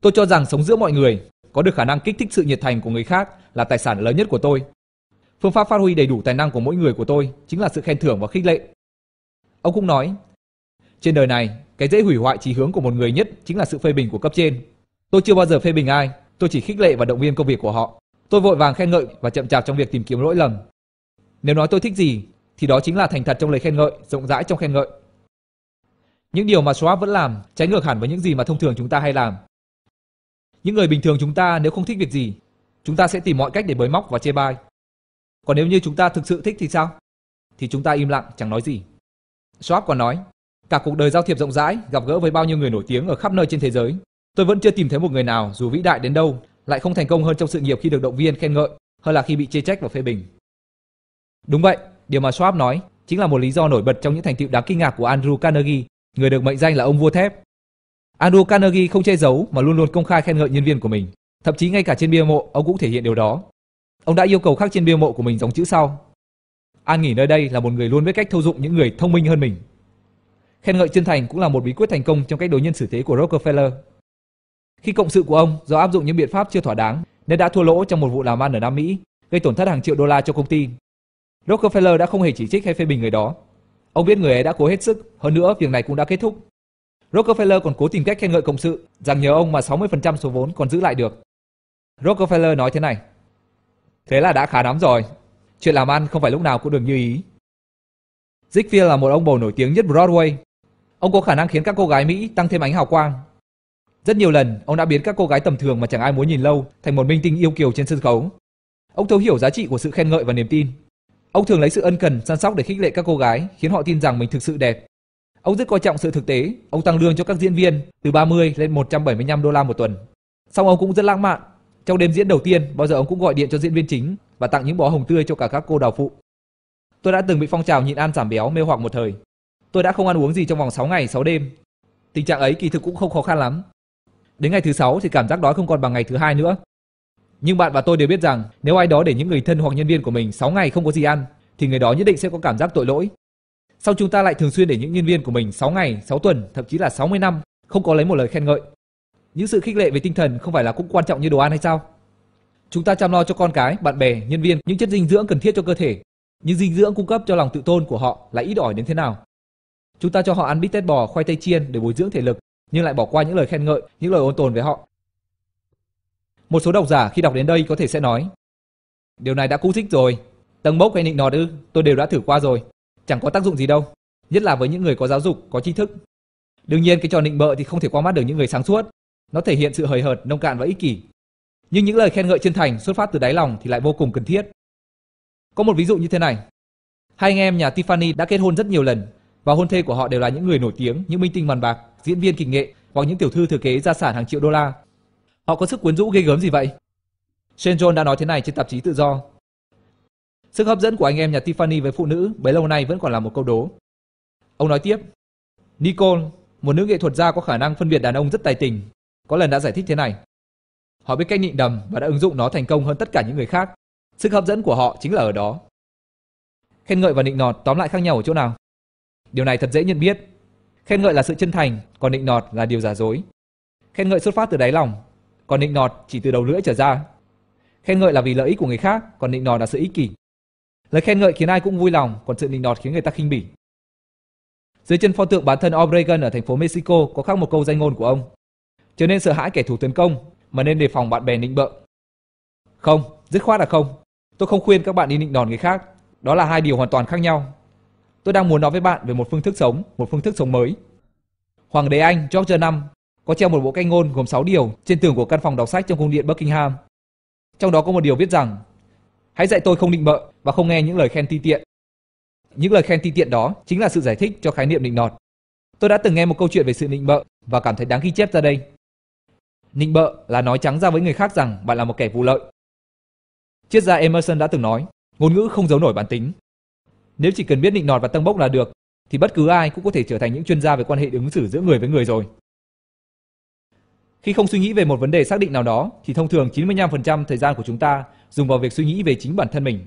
Tôi cho rằng sống giữa mọi người, có được khả năng kích thích sự nhiệt thành của người khác là tài sản lớn nhất của tôi. Phương pháp phát huy đầy đủ tài năng của mỗi người của tôi chính là sự khen thưởng và khích lệ. Ông cũng nói, trên đời này, cái dễ hủy hoại chỉ hướng của một người nhất chính là sự phê bình của cấp trên. Tôi chưa bao giờ phê bình ai, tôi chỉ khích lệ và động viên công việc của họ. Tôi vội vàng khen ngợi và chậm chạp trong việc tìm kiếm lỗi lầm. Nếu nói tôi thích gì, thì đó chính là thành thật trong lời khen ngợi, rộng rãi trong khen ngợi những điều mà Schwab vẫn làm trái ngược hẳn với những gì mà thông thường chúng ta hay làm. Những người bình thường chúng ta nếu không thích việc gì, chúng ta sẽ tìm mọi cách để bới móc và chê bai. Còn nếu như chúng ta thực sự thích thì sao? Thì chúng ta im lặng chẳng nói gì. Schwab còn nói, cả cuộc đời giao thiệp rộng rãi, gặp gỡ với bao nhiêu người nổi tiếng ở khắp nơi trên thế giới, tôi vẫn chưa tìm thấy một người nào dù vĩ đại đến đâu lại không thành công hơn trong sự nghiệp khi được động viên khen ngợi hơn là khi bị chê trách và phê bình. Đúng vậy, điều mà Schwab nói chính là một lý do nổi bật trong những thành tựu đáng kinh ngạc của Andrew Carnegie người được mệnh danh là ông vua thép. Andrew Carnegie không che giấu mà luôn luôn công khai khen ngợi nhân viên của mình, thậm chí ngay cả trên bia mộ ông cũng thể hiện điều đó. Ông đã yêu cầu khắc trên bia mộ của mình dòng chữ sau: An nghỉ nơi đây là một người luôn biết cách thâu dụng những người thông minh hơn mình. Khen ngợi chân thành cũng là một bí quyết thành công trong cách đối nhân xử thế của Rockefeller. Khi cộng sự của ông do áp dụng những biện pháp chưa thỏa đáng nên đã thua lỗ trong một vụ làm ăn ở Nam Mỹ, gây tổn thất hàng triệu đô la cho công ty. Rockefeller đã không hề chỉ trích hay phê bình người đó, Ông biết người ấy đã cố hết sức, hơn nữa việc này cũng đã kết thúc. Rockefeller còn cố tìm cách khen ngợi cộng sự rằng nhờ ông mà 60% số vốn còn giữ lại được. Rockefeller nói thế này. Thế là đã khá lắm rồi. Chuyện làm ăn không phải lúc nào cũng được như ý. Ziegfeld là một ông bầu nổi tiếng nhất Broadway. Ông có khả năng khiến các cô gái Mỹ tăng thêm ánh hào quang. Rất nhiều lần, ông đã biến các cô gái tầm thường mà chẳng ai muốn nhìn lâu thành một minh tinh yêu kiều trên sân khấu. Ông thấu hiểu giá trị của sự khen ngợi và niềm tin, Ông thường lấy sự ân cần, săn sóc để khích lệ các cô gái, khiến họ tin rằng mình thực sự đẹp. Ông rất coi trọng sự thực tế, ông tăng lương cho các diễn viên từ 30 lên 175 đô la một tuần. Song ông cũng rất lãng mạn. Trong đêm diễn đầu tiên, bao giờ ông cũng gọi điện cho diễn viên chính và tặng những bó hồng tươi cho cả các cô đào phụ. Tôi đã từng bị phong trào nhịn ăn giảm béo mê hoặc một thời. Tôi đã không ăn uống gì trong vòng 6 ngày 6 đêm. Tình trạng ấy kỳ thực cũng không khó khăn lắm. Đến ngày thứ 6 thì cảm giác đói không còn bằng ngày thứ hai nữa. Nhưng bạn và tôi đều biết rằng nếu ai đó để những người thân hoặc nhân viên của mình 6 ngày không có gì ăn thì người đó nhất định sẽ có cảm giác tội lỗi. Sau chúng ta lại thường xuyên để những nhân viên của mình 6 ngày, 6 tuần, thậm chí là 60 năm không có lấy một lời khen ngợi. Những sự khích lệ về tinh thần không phải là cũng quan trọng như đồ ăn hay sao? Chúng ta chăm lo cho con cái, bạn bè, nhân viên những chất dinh dưỡng cần thiết cho cơ thể, nhưng dinh dưỡng cung cấp cho lòng tự tôn của họ lại ít ỏi đến thế nào? Chúng ta cho họ ăn bít tết bò, khoai tây chiên để bồi dưỡng thể lực, nhưng lại bỏ qua những lời khen ngợi, những lời ôn tồn về họ. Một số độc giả khi đọc đến đây có thể sẽ nói Điều này đã cũ thích rồi, tầng mốc hay nịnh nọt ư, tôi đều đã thử qua rồi, chẳng có tác dụng gì đâu, nhất là với những người có giáo dục, có tri thức. Đương nhiên cái trò nịnh bợ thì không thể qua mắt được những người sáng suốt, nó thể hiện sự hời hợt, nông cạn và ích kỷ. Nhưng những lời khen ngợi chân thành xuất phát từ đáy lòng thì lại vô cùng cần thiết. Có một ví dụ như thế này. Hai anh em nhà Tiffany đã kết hôn rất nhiều lần và hôn thê của họ đều là những người nổi tiếng, những minh tinh màn bạc, diễn viên kịch nghệ hoặc những tiểu thư thừa kế gia sản hàng triệu đô la. Họ có sức quyến rũ ghê gớm gì vậy? Shane đã nói thế này trên tạp chí Tự Do. Sức hấp dẫn của anh em nhà Tiffany với phụ nữ bấy lâu nay vẫn còn là một câu đố. Ông nói tiếp, Nicole, một nữ nghệ thuật gia có khả năng phân biệt đàn ông rất tài tình, có lần đã giải thích thế này. Họ biết cách nhịn đầm và đã ứng dụng nó thành công hơn tất cả những người khác. Sức hấp dẫn của họ chính là ở đó. Khen ngợi và nịnh nọt tóm lại khác nhau ở chỗ nào? Điều này thật dễ nhận biết. Khen ngợi là sự chân thành, còn nịnh nọt là điều giả dối. Khen ngợi xuất phát từ đáy lòng, còn nịnh nọt chỉ từ đầu lưỡi trở ra. Khen ngợi là vì lợi ích của người khác, còn nịnh nọt là sự ích kỷ. Lời khen ngợi khiến ai cũng vui lòng, còn sự nịnh nọt khiến người ta khinh bỉ. Dưới chân pho tượng bản thân Obregon ở thành phố Mexico có khắc một câu danh ngôn của ông. Trở nên sợ hãi kẻ thù tấn công, mà nên đề phòng bạn bè nịnh bợ. Không, dứt khoát là không. Tôi không khuyên các bạn đi nịnh nọt người khác. Đó là hai điều hoàn toàn khác nhau. Tôi đang muốn nói với bạn về một phương thức sống, một phương thức sống mới. Hoàng đế Anh George V có treo một bộ canh ngôn gồm 6 điều trên tường của căn phòng đọc sách trong cung điện Buckingham. Trong đó có một điều viết rằng: Hãy dạy tôi không định bợ và không nghe những lời khen ti tiện. Những lời khen ti tiện đó chính là sự giải thích cho khái niệm định nọt. Tôi đã từng nghe một câu chuyện về sự định bợ và cảm thấy đáng ghi chép ra đây. Nịnh bợ là nói trắng ra với người khác rằng bạn là một kẻ vụ lợi. Triết gia Emerson đã từng nói, ngôn ngữ không giấu nổi bản tính. Nếu chỉ cần biết nịnh nọt và tăng bốc là được, thì bất cứ ai cũng có thể trở thành những chuyên gia về quan hệ ứng xử giữa người với người rồi. Khi không suy nghĩ về một vấn đề xác định nào đó thì thông thường 95% thời gian của chúng ta dùng vào việc suy nghĩ về chính bản thân mình.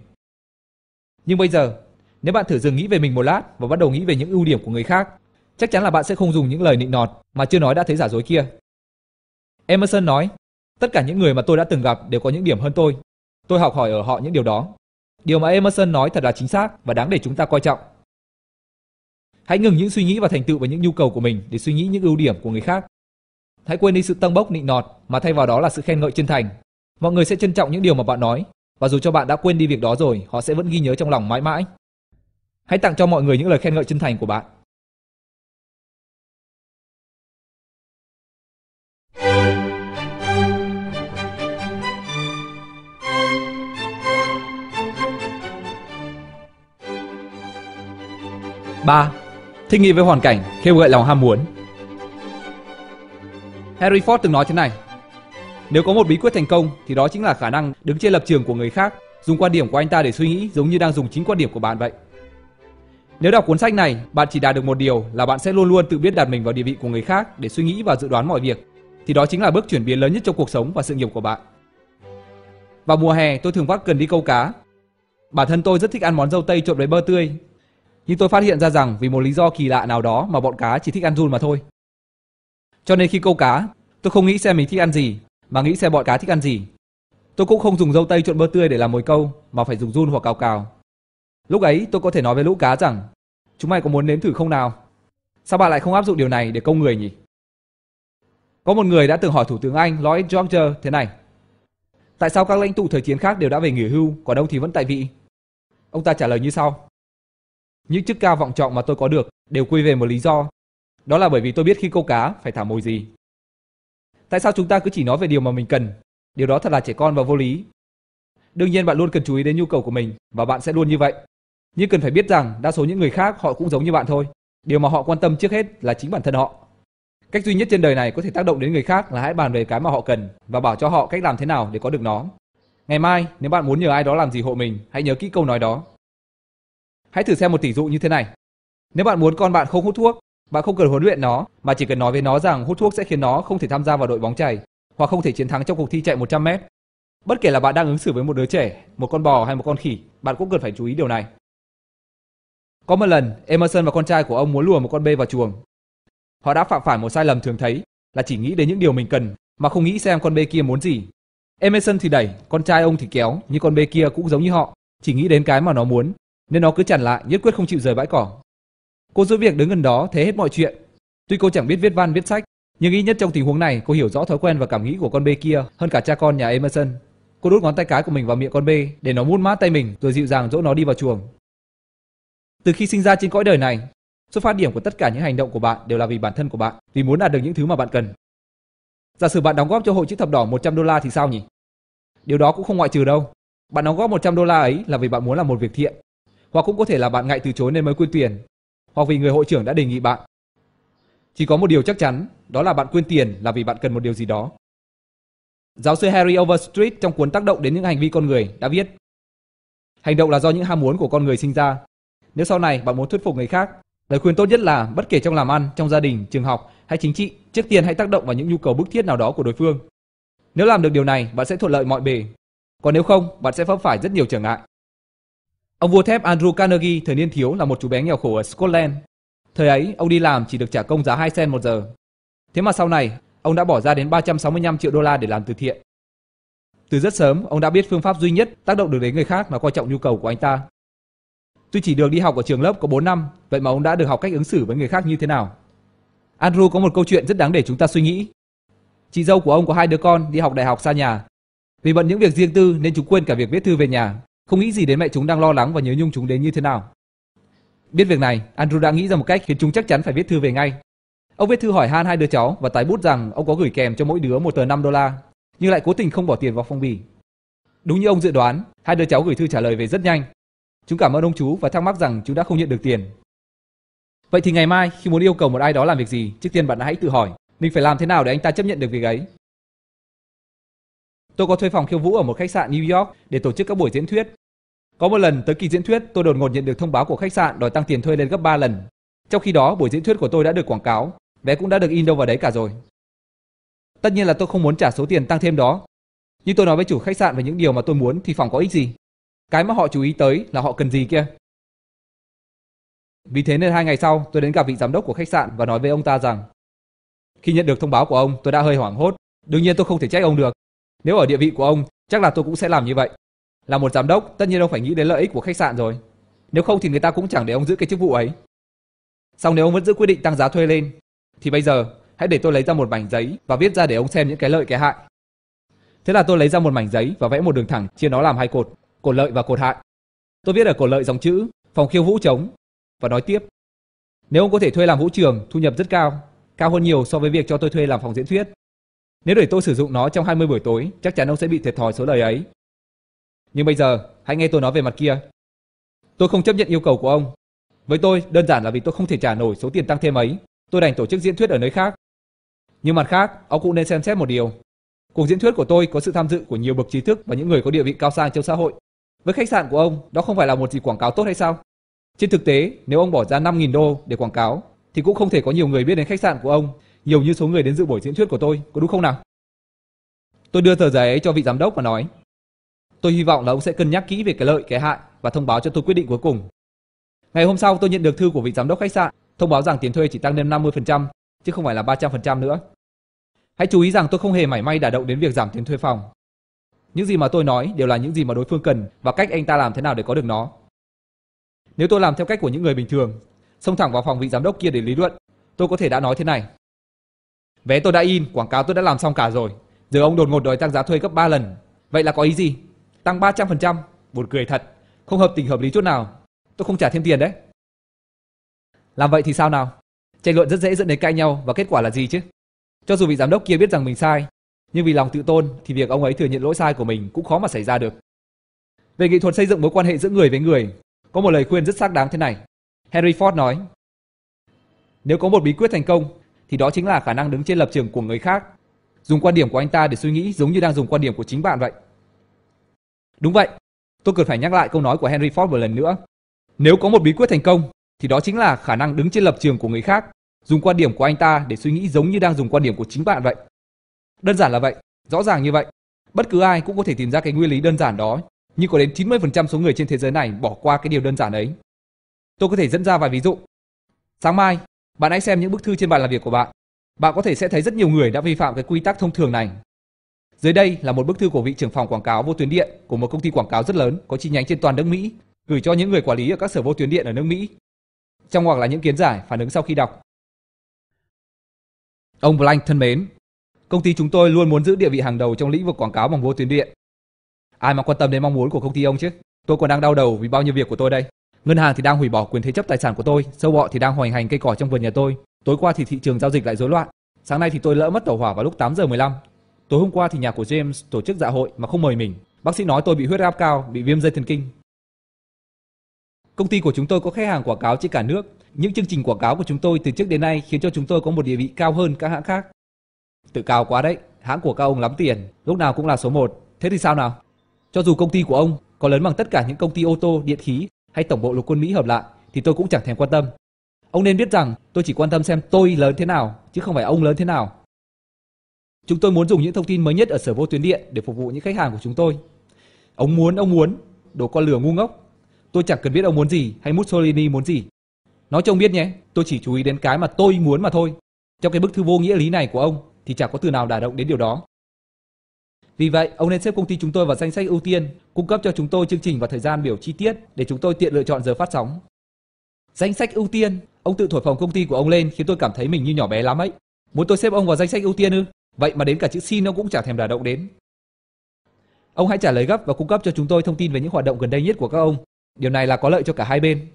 Nhưng bây giờ, nếu bạn thử dừng nghĩ về mình một lát và bắt đầu nghĩ về những ưu điểm của người khác, chắc chắn là bạn sẽ không dùng những lời nịnh nọt mà chưa nói đã thấy giả dối kia. Emerson nói, tất cả những người mà tôi đã từng gặp đều có những điểm hơn tôi. Tôi học hỏi ở họ những điều đó. Điều mà Emerson nói thật là chính xác và đáng để chúng ta coi trọng. Hãy ngừng những suy nghĩ và thành tựu và những nhu cầu của mình để suy nghĩ những ưu điểm của người khác Hãy quên đi sự tăng bốc nịnh nọt mà thay vào đó là sự khen ngợi chân thành. Mọi người sẽ trân trọng những điều mà bạn nói và dù cho bạn đã quên đi việc đó rồi, họ sẽ vẫn ghi nhớ trong lòng mãi mãi. Hãy tặng cho mọi người những lời khen ngợi chân thành của bạn. ba Thích nghi với hoàn cảnh, khêu gợi lòng ham muốn. Harry Ford từng nói thế này. Nếu có một bí quyết thành công thì đó chính là khả năng đứng trên lập trường của người khác, dùng quan điểm của anh ta để suy nghĩ giống như đang dùng chính quan điểm của bạn vậy. Nếu đọc cuốn sách này, bạn chỉ đạt được một điều là bạn sẽ luôn luôn tự biết đặt mình vào địa vị của người khác để suy nghĩ và dự đoán mọi việc, thì đó chính là bước chuyển biến lớn nhất trong cuộc sống và sự nghiệp của bạn. Vào mùa hè, tôi thường vác cần đi câu cá. Bản thân tôi rất thích ăn món dâu tây trộn với bơ tươi, nhưng tôi phát hiện ra rằng vì một lý do kỳ lạ nào đó mà bọn cá chỉ thích ăn run mà thôi. Cho nên khi câu cá, tôi không nghĩ xem mình thích ăn gì, mà nghĩ xem bọn cá thích ăn gì. Tôi cũng không dùng dâu tây trộn bơ tươi để làm mồi câu, mà phải dùng run hoặc cào cào. Lúc ấy tôi có thể nói với lũ cá rằng, chúng mày có muốn nếm thử không nào? Sao bạn lại không áp dụng điều này để câu người nhỉ? Có một người đã từng hỏi Thủ tướng Anh Lloyd George thế này. Tại sao các lãnh tụ thời chiến khác đều đã về nghỉ hưu, còn ông thì vẫn tại vị? Ông ta trả lời như sau. Những chức cao vọng trọng mà tôi có được đều quy về một lý do đó là bởi vì tôi biết khi câu cá phải thả mồi gì. Tại sao chúng ta cứ chỉ nói về điều mà mình cần? Điều đó thật là trẻ con và vô lý. Đương nhiên bạn luôn cần chú ý đến nhu cầu của mình và bạn sẽ luôn như vậy. Nhưng cần phải biết rằng đa số những người khác họ cũng giống như bạn thôi. Điều mà họ quan tâm trước hết là chính bản thân họ. Cách duy nhất trên đời này có thể tác động đến người khác là hãy bàn về cái mà họ cần và bảo cho họ cách làm thế nào để có được nó. Ngày mai, nếu bạn muốn nhờ ai đó làm gì hộ mình, hãy nhớ kỹ câu nói đó. Hãy thử xem một tỷ dụ như thế này. Nếu bạn muốn con bạn không hút thuốc, bạn không cần huấn luyện nó, mà chỉ cần nói với nó rằng hút thuốc sẽ khiến nó không thể tham gia vào đội bóng chày hoặc không thể chiến thắng trong cuộc thi chạy 100m. Bất kể là bạn đang ứng xử với một đứa trẻ, một con bò hay một con khỉ, bạn cũng cần phải chú ý điều này. Có một lần, Emerson và con trai của ông muốn lùa một con bê vào chuồng. Họ đã phạm phải một sai lầm thường thấy là chỉ nghĩ đến những điều mình cần mà không nghĩ xem con bê kia muốn gì. Emerson thì đẩy, con trai ông thì kéo, nhưng con bê kia cũng giống như họ, chỉ nghĩ đến cái mà nó muốn, nên nó cứ chằn lại, nhất quyết không chịu rời bãi cỏ. Cô giữ việc đứng gần đó thế hết mọi chuyện. Tuy cô chẳng biết viết văn viết sách, nhưng ít nhất trong tình huống này cô hiểu rõ thói quen và cảm nghĩ của con bê kia hơn cả cha con nhà Emerson. Cô đút ngón tay cái của mình vào miệng con bê để nó mút mát tay mình rồi dịu dàng dỗ nó đi vào chuồng. Từ khi sinh ra trên cõi đời này, xuất phát điểm của tất cả những hành động của bạn đều là vì bản thân của bạn, vì muốn đạt được những thứ mà bạn cần. Giả sử bạn đóng góp cho hội chữ thập đỏ 100 đô la thì sao nhỉ? Điều đó cũng không ngoại trừ đâu. Bạn đóng góp 100 đô la ấy là vì bạn muốn làm một việc thiện. Hoặc cũng có thể là bạn ngại từ chối nên mới quyên tiền, hoặc vì người hội trưởng đã đề nghị bạn. Chỉ có một điều chắc chắn, đó là bạn quên tiền là vì bạn cần một điều gì đó. Giáo sư Harry Overstreet trong cuốn tác động đến những hành vi con người đã viết Hành động là do những ham muốn của con người sinh ra. Nếu sau này bạn muốn thuyết phục người khác, lời khuyên tốt nhất là bất kể trong làm ăn, trong gia đình, trường học hay chính trị, trước tiên hãy tác động vào những nhu cầu bức thiết nào đó của đối phương. Nếu làm được điều này, bạn sẽ thuận lợi mọi bề. Còn nếu không, bạn sẽ vấp phải rất nhiều trở ngại. Ông vua thép Andrew Carnegie thời niên thiếu là một chú bé nghèo khổ ở Scotland. Thời ấy, ông đi làm chỉ được trả công giá 2 cent một giờ. Thế mà sau này, ông đã bỏ ra đến 365 triệu đô la để làm từ thiện. Từ rất sớm, ông đã biết phương pháp duy nhất tác động được đến người khác là coi trọng nhu cầu của anh ta. Tuy chỉ được đi học ở trường lớp có 4 năm, vậy mà ông đã được học cách ứng xử với người khác như thế nào. Andrew có một câu chuyện rất đáng để chúng ta suy nghĩ. Chị dâu của ông có hai đứa con đi học đại học xa nhà. Vì bận những việc riêng tư nên chúng quên cả việc viết thư về nhà không nghĩ gì đến mẹ chúng đang lo lắng và nhớ nhung chúng đến như thế nào. Biết việc này, Andrew đã nghĩ ra một cách khiến chúng chắc chắn phải viết thư về ngay. Ông viết thư hỏi han hai đứa cháu và tái bút rằng ông có gửi kèm cho mỗi đứa một tờ 5 đô la, nhưng lại cố tình không bỏ tiền vào phong bì. Đúng như ông dự đoán, hai đứa cháu gửi thư trả lời về rất nhanh. Chúng cảm ơn ông chú và thắc mắc rằng chúng đã không nhận được tiền. Vậy thì ngày mai khi muốn yêu cầu một ai đó làm việc gì, trước tiên bạn hãy tự hỏi, mình phải làm thế nào để anh ta chấp nhận được việc ấy. Tôi có thuê phòng khiêu vũ ở một khách sạn New York để tổ chức các buổi diễn thuyết có một lần tới kỳ diễn thuyết, tôi đột ngột nhận được thông báo của khách sạn đòi tăng tiền thuê lên gấp 3 lần. Trong khi đó, buổi diễn thuyết của tôi đã được quảng cáo, vé cũng đã được in đâu vào đấy cả rồi. Tất nhiên là tôi không muốn trả số tiền tăng thêm đó. Nhưng tôi nói với chủ khách sạn về những điều mà tôi muốn thì phòng có ích gì. Cái mà họ chú ý tới là họ cần gì kia. Vì thế nên hai ngày sau, tôi đến gặp vị giám đốc của khách sạn và nói với ông ta rằng khi nhận được thông báo của ông, tôi đã hơi hoảng hốt. Đương nhiên tôi không thể trách ông được. Nếu ở địa vị của ông, chắc là tôi cũng sẽ làm như vậy là một giám đốc tất nhiên ông phải nghĩ đến lợi ích của khách sạn rồi. Nếu không thì người ta cũng chẳng để ông giữ cái chức vụ ấy. Xong nếu ông vẫn giữ quyết định tăng giá thuê lên, thì bây giờ hãy để tôi lấy ra một mảnh giấy và viết ra để ông xem những cái lợi cái hại. Thế là tôi lấy ra một mảnh giấy và vẽ một đường thẳng chia nó làm hai cột, cột lợi và cột hại. Tôi viết ở cột lợi dòng chữ phòng khiêu vũ trống và nói tiếp. Nếu ông có thể thuê làm vũ trường, thu nhập rất cao, cao hơn nhiều so với việc cho tôi thuê làm phòng diễn thuyết. Nếu để tôi sử dụng nó trong 20 buổi tối, chắc chắn ông sẽ bị thiệt thòi số lời ấy nhưng bây giờ, hãy nghe tôi nói về mặt kia. Tôi không chấp nhận yêu cầu của ông. Với tôi, đơn giản là vì tôi không thể trả nổi số tiền tăng thêm ấy. Tôi đành tổ chức diễn thuyết ở nơi khác. Nhưng mặt khác, ông cũng nên xem xét một điều. Cuộc diễn thuyết của tôi có sự tham dự của nhiều bậc trí thức và những người có địa vị cao sang trong xã hội. Với khách sạn của ông, đó không phải là một gì quảng cáo tốt hay sao? Trên thực tế, nếu ông bỏ ra 5.000 đô để quảng cáo, thì cũng không thể có nhiều người biết đến khách sạn của ông, nhiều như số người đến dự buổi diễn thuyết của tôi, có đúng không nào? Tôi đưa tờ giấy cho vị giám đốc và nói, Tôi hy vọng là ông sẽ cân nhắc kỹ về cái lợi, cái hại và thông báo cho tôi quyết định cuối cùng. Ngày hôm sau tôi nhận được thư của vị giám đốc khách sạn thông báo rằng tiền thuê chỉ tăng lên 50% chứ không phải là 300% nữa. Hãy chú ý rằng tôi không hề mảy may đả động đến việc giảm tiền thuê phòng. Những gì mà tôi nói đều là những gì mà đối phương cần và cách anh ta làm thế nào để có được nó. Nếu tôi làm theo cách của những người bình thường, xông thẳng vào phòng vị giám đốc kia để lý luận, tôi có thể đã nói thế này. Vé tôi đã in, quảng cáo tôi đã làm xong cả rồi. Giờ ông đột ngột đòi tăng giá thuê gấp 3 lần. Vậy là có ý gì? tăng 300%, buồn cười thật, không hợp tình hợp lý chút nào. Tôi không trả thêm tiền đấy. Làm vậy thì sao nào? Tranh luận rất dễ dẫn đến cãi nhau và kết quả là gì chứ? Cho dù vị giám đốc kia biết rằng mình sai, nhưng vì lòng tự tôn thì việc ông ấy thừa nhận lỗi sai của mình cũng khó mà xảy ra được. Về nghệ thuật xây dựng mối quan hệ giữa người với người, có một lời khuyên rất xác đáng thế này. Henry Ford nói: Nếu có một bí quyết thành công thì đó chính là khả năng đứng trên lập trường của người khác, dùng quan điểm của anh ta để suy nghĩ giống như đang dùng quan điểm của chính bạn vậy. Đúng vậy, tôi cần phải nhắc lại câu nói của Henry Ford một lần nữa. Nếu có một bí quyết thành công, thì đó chính là khả năng đứng trên lập trường của người khác, dùng quan điểm của anh ta để suy nghĩ giống như đang dùng quan điểm của chính bạn vậy. Đơn giản là vậy, rõ ràng như vậy. Bất cứ ai cũng có thể tìm ra cái nguyên lý đơn giản đó, nhưng có đến 90% số người trên thế giới này bỏ qua cái điều đơn giản ấy. Tôi có thể dẫn ra vài ví dụ. Sáng mai, bạn hãy xem những bức thư trên bàn làm việc của bạn. Bạn có thể sẽ thấy rất nhiều người đã vi phạm cái quy tắc thông thường này dưới đây là một bức thư của vị trưởng phòng quảng cáo vô tuyến điện của một công ty quảng cáo rất lớn có chi nhánh trên toàn nước Mỹ gửi cho những người quản lý ở các sở vô tuyến điện ở nước Mỹ. Trong ngoặc là những kiến giải phản ứng sau khi đọc. Ông Blank thân mến, công ty chúng tôi luôn muốn giữ địa vị hàng đầu trong lĩnh vực quảng cáo bằng vô tuyến điện. Ai mà quan tâm đến mong muốn của công ty ông chứ? Tôi còn đang đau đầu vì bao nhiêu việc của tôi đây. Ngân hàng thì đang hủy bỏ quyền thế chấp tài sản của tôi, sâu bọ thì đang hoành hành cây cỏ trong vườn nhà tôi. Tối qua thì thị trường giao dịch lại rối loạn. Sáng nay thì tôi lỡ mất tàu hỏa vào lúc 8 giờ 15, Tối hôm qua thì nhà của James tổ chức dạ hội mà không mời mình. Bác sĩ nói tôi bị huyết áp cao, bị viêm dây thần kinh. Công ty của chúng tôi có khách hàng quảng cáo trên cả nước. Những chương trình quảng cáo của chúng tôi từ trước đến nay khiến cho chúng tôi có một địa vị cao hơn các hãng khác. Tự cao quá đấy, hãng của các ông lắm tiền, lúc nào cũng là số 1. Thế thì sao nào? Cho dù công ty của ông có lớn bằng tất cả những công ty ô tô, điện khí hay tổng bộ lục quân Mỹ hợp lại thì tôi cũng chẳng thèm quan tâm. Ông nên biết rằng tôi chỉ quan tâm xem tôi lớn thế nào chứ không phải ông lớn thế nào. Chúng tôi muốn dùng những thông tin mới nhất ở sở vô tuyến điện để phục vụ những khách hàng của chúng tôi. Ông muốn, ông muốn, đồ con lửa ngu ngốc. Tôi chẳng cần biết ông muốn gì hay Mussolini muốn gì. Nói cho ông biết nhé, tôi chỉ chú ý đến cái mà tôi muốn mà thôi. Trong cái bức thư vô nghĩa lý này của ông thì chẳng có từ nào đả động đến điều đó. Vì vậy, ông nên xếp công ty chúng tôi vào danh sách ưu tiên, cung cấp cho chúng tôi chương trình và thời gian biểu chi tiết để chúng tôi tiện lựa chọn giờ phát sóng. Danh sách ưu tiên, ông tự thổi phồng công ty của ông lên khiến tôi cảm thấy mình như nhỏ bé lắm ấy. Muốn tôi xếp ông vào danh sách ưu tiên ư? Vậy mà đến cả chữ xin ông cũng chả thèm đả động đến. Ông hãy trả lời gấp và cung cấp cho chúng tôi thông tin về những hoạt động gần đây nhất của các ông. Điều này là có lợi cho cả hai bên.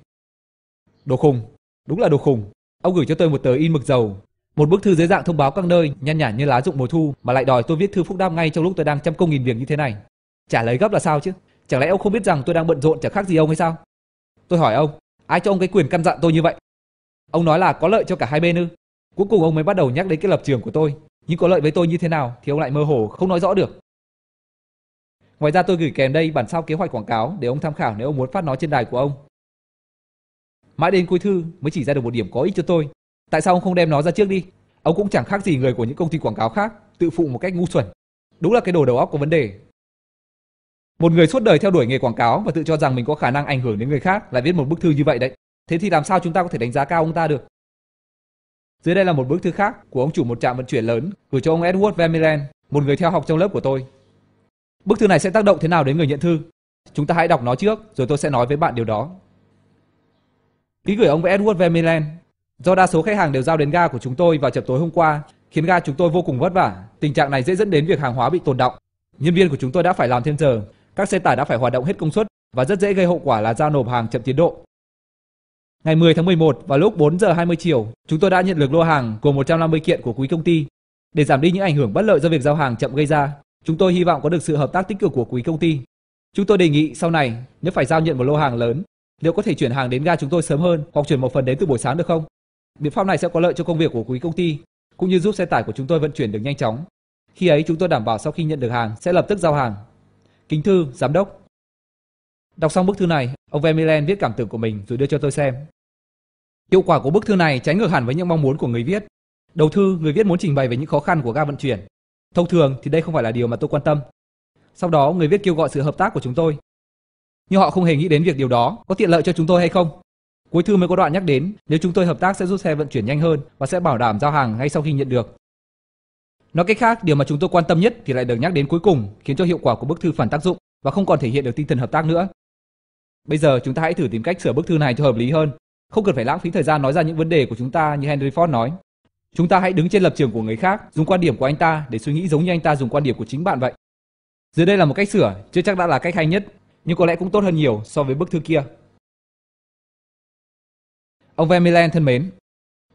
Đồ khùng, đúng là đồ khùng. Ông gửi cho tôi một tờ in mực dầu, một bức thư dưới dạng thông báo các nơi, nhăn nhản như lá rụng mùa thu mà lại đòi tôi viết thư phúc đáp ngay trong lúc tôi đang chăm công nghìn việc như thế này. Trả lời gấp là sao chứ? Chẳng lẽ ông không biết rằng tôi đang bận rộn chẳng khác gì ông hay sao? Tôi hỏi ông, ai cho ông cái quyền căn dặn tôi như vậy? Ông nói là có lợi cho cả hai bên ư? Cuối cùng ông mới bắt đầu nhắc đến cái lập trường của tôi nhưng có lợi với tôi như thế nào thì ông lại mơ hồ không nói rõ được. Ngoài ra tôi gửi kèm đây bản sao kế hoạch quảng cáo để ông tham khảo nếu ông muốn phát nó trên đài của ông. Mãi đến cuối thư mới chỉ ra được một điểm có ích cho tôi. Tại sao ông không đem nó ra trước đi? Ông cũng chẳng khác gì người của những công ty quảng cáo khác, tự phụ một cách ngu xuẩn. Đúng là cái đồ đầu óc có vấn đề. Một người suốt đời theo đuổi nghề quảng cáo và tự cho rằng mình có khả năng ảnh hưởng đến người khác lại viết một bức thư như vậy đấy. Thế thì làm sao chúng ta có thể đánh giá cao ông ta được? Dưới đây là một bức thư khác của ông chủ một trạm vận chuyển lớn gửi cho ông Edward Vermeulen, một người theo học trong lớp của tôi. Bức thư này sẽ tác động thế nào đến người nhận thư? Chúng ta hãy đọc nó trước rồi tôi sẽ nói với bạn điều đó. Ký gửi ông Edward Vermeulen. Do đa số khách hàng đều giao đến ga của chúng tôi vào chập tối hôm qua, khiến ga chúng tôi vô cùng vất vả. Tình trạng này dễ dẫn đến việc hàng hóa bị tồn động. Nhân viên của chúng tôi đã phải làm thêm giờ, các xe tải đã phải hoạt động hết công suất và rất dễ gây hậu quả là giao nộp hàng chậm tiến độ. Ngày 10 tháng 11 vào lúc 4 giờ 20 chiều, chúng tôi đã nhận được lô hàng gồm 150 kiện của quý công ty. Để giảm đi những ảnh hưởng bất lợi do việc giao hàng chậm gây ra, chúng tôi hy vọng có được sự hợp tác tích cực của quý công ty. Chúng tôi đề nghị sau này nếu phải giao nhận một lô hàng lớn, liệu có thể chuyển hàng đến ga chúng tôi sớm hơn hoặc chuyển một phần đến từ buổi sáng được không? Biện pháp này sẽ có lợi cho công việc của quý công ty cũng như giúp xe tải của chúng tôi vận chuyển được nhanh chóng. Khi ấy chúng tôi đảm bảo sau khi nhận được hàng sẽ lập tức giao hàng. Kính thư, giám đốc. Đọc xong bức thư này, ông Vermeulen viết cảm tưởng của mình rồi đưa cho tôi xem. Hiệu quả của bức thư này trái ngược hẳn với những mong muốn của người viết. Đầu thư, người viết muốn trình bày về những khó khăn của ga vận chuyển. Thông thường thì đây không phải là điều mà tôi quan tâm. Sau đó, người viết kêu gọi sự hợp tác của chúng tôi. Nhưng họ không hề nghĩ đến việc điều đó có tiện lợi cho chúng tôi hay không. Cuối thư mới có đoạn nhắc đến nếu chúng tôi hợp tác sẽ giúp xe vận chuyển nhanh hơn và sẽ bảo đảm giao hàng ngay sau khi nhận được. Nói cách khác, điều mà chúng tôi quan tâm nhất thì lại được nhắc đến cuối cùng, khiến cho hiệu quả của bức thư phản tác dụng và không còn thể hiện được tinh thần hợp tác nữa. Bây giờ chúng ta hãy thử tìm cách sửa bức thư này cho hợp lý hơn không cần phải lãng phí thời gian nói ra những vấn đề của chúng ta như Henry Ford nói. Chúng ta hãy đứng trên lập trường của người khác, dùng quan điểm của anh ta để suy nghĩ giống như anh ta dùng quan điểm của chính bạn vậy. Dưới đây là một cách sửa, chưa chắc đã là cách hay nhất, nhưng có lẽ cũng tốt hơn nhiều so với bức thư kia. Ông Vermeulen thân mến,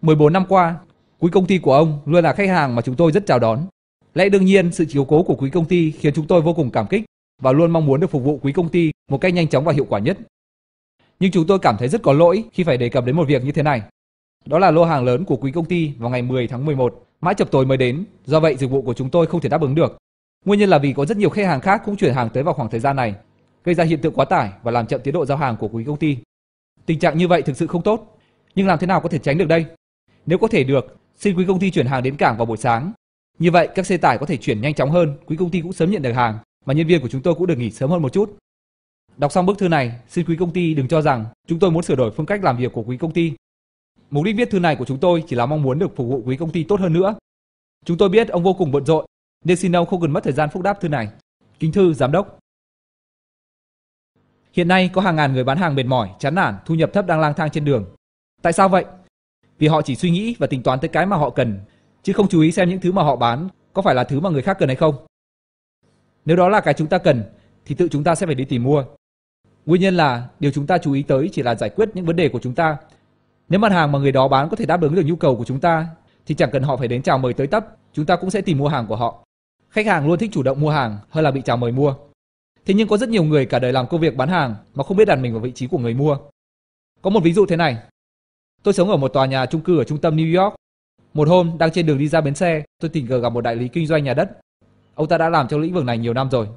14 năm qua, quý công ty của ông luôn là khách hàng mà chúng tôi rất chào đón. Lẽ đương nhiên, sự chiếu cố của quý công ty khiến chúng tôi vô cùng cảm kích và luôn mong muốn được phục vụ quý công ty một cách nhanh chóng và hiệu quả nhất. Nhưng chúng tôi cảm thấy rất có lỗi khi phải đề cập đến một việc như thế này. Đó là lô hàng lớn của quý công ty vào ngày 10 tháng 11, mãi chập tối mới đến, do vậy dịch vụ của chúng tôi không thể đáp ứng được. Nguyên nhân là vì có rất nhiều khách hàng khác cũng chuyển hàng tới vào khoảng thời gian này, gây ra hiện tượng quá tải và làm chậm tiến độ giao hàng của quý công ty. Tình trạng như vậy thực sự không tốt, nhưng làm thế nào có thể tránh được đây? Nếu có thể được, xin quý công ty chuyển hàng đến cảng vào buổi sáng. Như vậy các xe tải có thể chuyển nhanh chóng hơn, quý công ty cũng sớm nhận được hàng và nhân viên của chúng tôi cũng được nghỉ sớm hơn một chút. Đọc xong bức thư này, xin quý công ty đừng cho rằng chúng tôi muốn sửa đổi phương cách làm việc của quý công ty. Mục đích viết thư này của chúng tôi chỉ là mong muốn được phục vụ quý công ty tốt hơn nữa. Chúng tôi biết ông vô cùng bận rộn, nên xin ông không cần mất thời gian phúc đáp thư này. Kính thư giám đốc. Hiện nay có hàng ngàn người bán hàng mệt mỏi, chán nản, thu nhập thấp đang lang thang trên đường. Tại sao vậy? Vì họ chỉ suy nghĩ và tính toán tới cái mà họ cần, chứ không chú ý xem những thứ mà họ bán có phải là thứ mà người khác cần hay không. Nếu đó là cái chúng ta cần thì tự chúng ta sẽ phải đi tìm mua Nguyên nhân là điều chúng ta chú ý tới chỉ là giải quyết những vấn đề của chúng ta. Nếu mặt hàng mà người đó bán có thể đáp ứng được nhu cầu của chúng ta thì chẳng cần họ phải đến chào mời tới tấp, chúng ta cũng sẽ tìm mua hàng của họ. Khách hàng luôn thích chủ động mua hàng hơn là bị chào mời mua. Thế nhưng có rất nhiều người cả đời làm công việc bán hàng mà không biết đặt mình vào vị trí của người mua. Có một ví dụ thế này. Tôi sống ở một tòa nhà chung cư ở trung tâm New York. Một hôm đang trên đường đi ra bến xe, tôi tình cờ gặp một đại lý kinh doanh nhà đất. Ông ta đã làm trong lĩnh vực này nhiều năm rồi.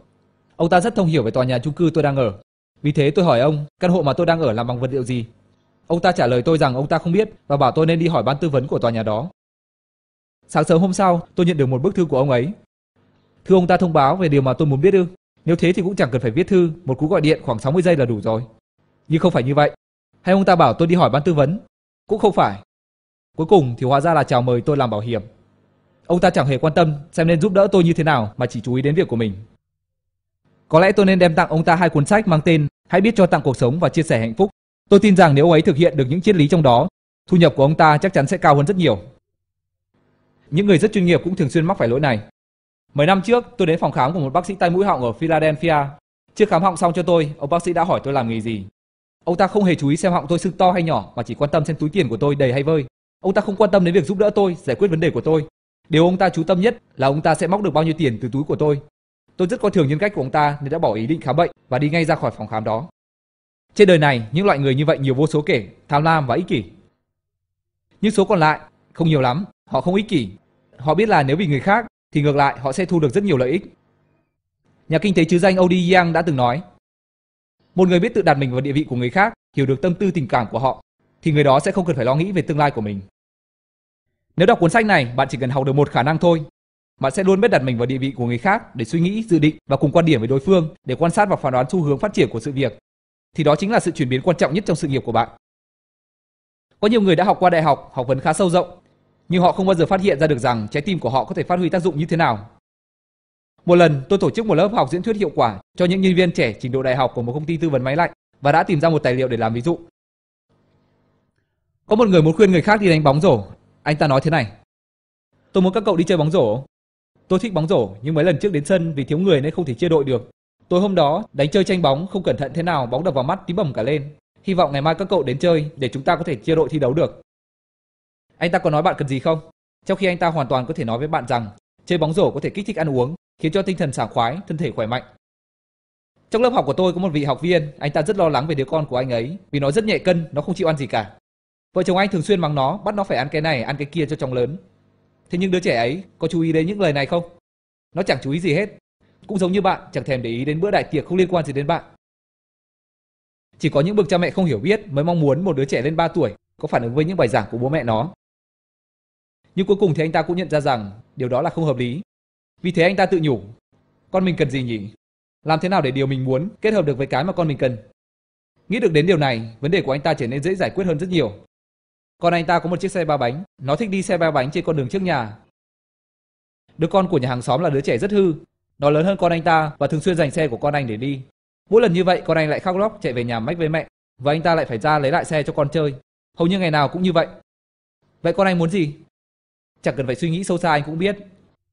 Ông ta rất thông hiểu về tòa nhà chung cư tôi đang ở vì thế tôi hỏi ông, căn hộ mà tôi đang ở làm bằng vật liệu gì? Ông ta trả lời tôi rằng ông ta không biết và bảo tôi nên đi hỏi ban tư vấn của tòa nhà đó. Sáng sớm hôm sau, tôi nhận được một bức thư của ông ấy. thưa ông ta thông báo về điều mà tôi muốn biết ư? Nếu thế thì cũng chẳng cần phải viết thư, một cú gọi điện khoảng 60 giây là đủ rồi. Nhưng không phải như vậy. Hay ông ta bảo tôi đi hỏi ban tư vấn? Cũng không phải. Cuối cùng thì hóa ra là chào mời tôi làm bảo hiểm. Ông ta chẳng hề quan tâm xem nên giúp đỡ tôi như thế nào mà chỉ chú ý đến việc của mình. Có lẽ tôi nên đem tặng ông ta hai cuốn sách mang tên Hãy biết cho tặng cuộc sống và chia sẻ hạnh phúc. Tôi tin rằng nếu ông ấy thực hiện được những triết lý trong đó, thu nhập của ông ta chắc chắn sẽ cao hơn rất nhiều. Những người rất chuyên nghiệp cũng thường xuyên mắc phải lỗi này. Mấy năm trước, tôi đến phòng khám của một bác sĩ tai mũi họng ở Philadelphia. Trước khám họng xong cho tôi, ông bác sĩ đã hỏi tôi làm nghề gì. Ông ta không hề chú ý xem họng tôi sưng to hay nhỏ mà chỉ quan tâm xem túi tiền của tôi đầy hay vơi. Ông ta không quan tâm đến việc giúp đỡ tôi, giải quyết vấn đề của tôi. Điều ông ta chú tâm nhất là ông ta sẽ móc được bao nhiêu tiền từ túi của tôi Tôi rất coi thường nhân cách của ông ta nên đã bỏ ý định khám bệnh và đi ngay ra khỏi phòng khám đó. Trên đời này, những loại người như vậy nhiều vô số kể, tham lam và ích kỷ. những số còn lại không nhiều lắm, họ không ích kỷ. Họ biết là nếu vì người khác thì ngược lại họ sẽ thu được rất nhiều lợi ích. Nhà kinh tế chứ danh Odi Yang đã từng nói, một người biết tự đặt mình vào địa vị của người khác, hiểu được tâm tư tình cảm của họ, thì người đó sẽ không cần phải lo nghĩ về tương lai của mình. Nếu đọc cuốn sách này, bạn chỉ cần học được một khả năng thôi, bạn sẽ luôn biết đặt mình vào địa vị của người khác để suy nghĩ, dự định và cùng quan điểm với đối phương để quan sát và phán đoán xu hướng phát triển của sự việc. Thì đó chính là sự chuyển biến quan trọng nhất trong sự nghiệp của bạn. Có nhiều người đã học qua đại học, học vấn khá sâu rộng, nhưng họ không bao giờ phát hiện ra được rằng trái tim của họ có thể phát huy tác dụng như thế nào. Một lần, tôi tổ chức một lớp học diễn thuyết hiệu quả cho những nhân viên trẻ trình độ đại học của một công ty tư vấn máy lạnh và đã tìm ra một tài liệu để làm ví dụ. Có một người muốn khuyên người khác đi đánh bóng rổ. Anh ta nói thế này. Tôi muốn các cậu đi chơi bóng rổ. Tôi thích bóng rổ nhưng mấy lần trước đến sân vì thiếu người nên không thể chia đội được. Tối hôm đó đánh chơi tranh bóng không cẩn thận thế nào bóng đập vào mắt tím bầm cả lên. Hy vọng ngày mai các cậu đến chơi để chúng ta có thể chia đội thi đấu được. Anh ta có nói bạn cần gì không? Trong khi anh ta hoàn toàn có thể nói với bạn rằng chơi bóng rổ có thể kích thích ăn uống, khiến cho tinh thần sảng khoái, thân thể khỏe mạnh. Trong lớp học của tôi có một vị học viên, anh ta rất lo lắng về đứa con của anh ấy vì nó rất nhẹ cân, nó không chịu ăn gì cả. Vợ chồng anh thường xuyên mắng nó, bắt nó phải ăn cái này, ăn cái kia cho chóng lớn, Thế nhưng đứa trẻ ấy có chú ý đến những lời này không? Nó chẳng chú ý gì hết. Cũng giống như bạn chẳng thèm để ý đến bữa đại tiệc không liên quan gì đến bạn. Chỉ có những bậc cha mẹ không hiểu biết mới mong muốn một đứa trẻ lên 3 tuổi có phản ứng với những bài giảng của bố mẹ nó. Nhưng cuối cùng thì anh ta cũng nhận ra rằng điều đó là không hợp lý. Vì thế anh ta tự nhủ, con mình cần gì nhỉ? Làm thế nào để điều mình muốn kết hợp được với cái mà con mình cần? Nghĩ được đến điều này, vấn đề của anh ta trở nên dễ giải quyết hơn rất nhiều con anh ta có một chiếc xe ba bánh, nó thích đi xe ba bánh trên con đường trước nhà. Đứa con của nhà hàng xóm là đứa trẻ rất hư, nó lớn hơn con anh ta và thường xuyên giành xe của con anh để đi. Mỗi lần như vậy con anh lại khóc lóc chạy về nhà mách với mẹ và anh ta lại phải ra lấy lại xe cho con chơi. Hầu như ngày nào cũng như vậy. Vậy con anh muốn gì? Chẳng cần phải suy nghĩ sâu xa anh cũng biết.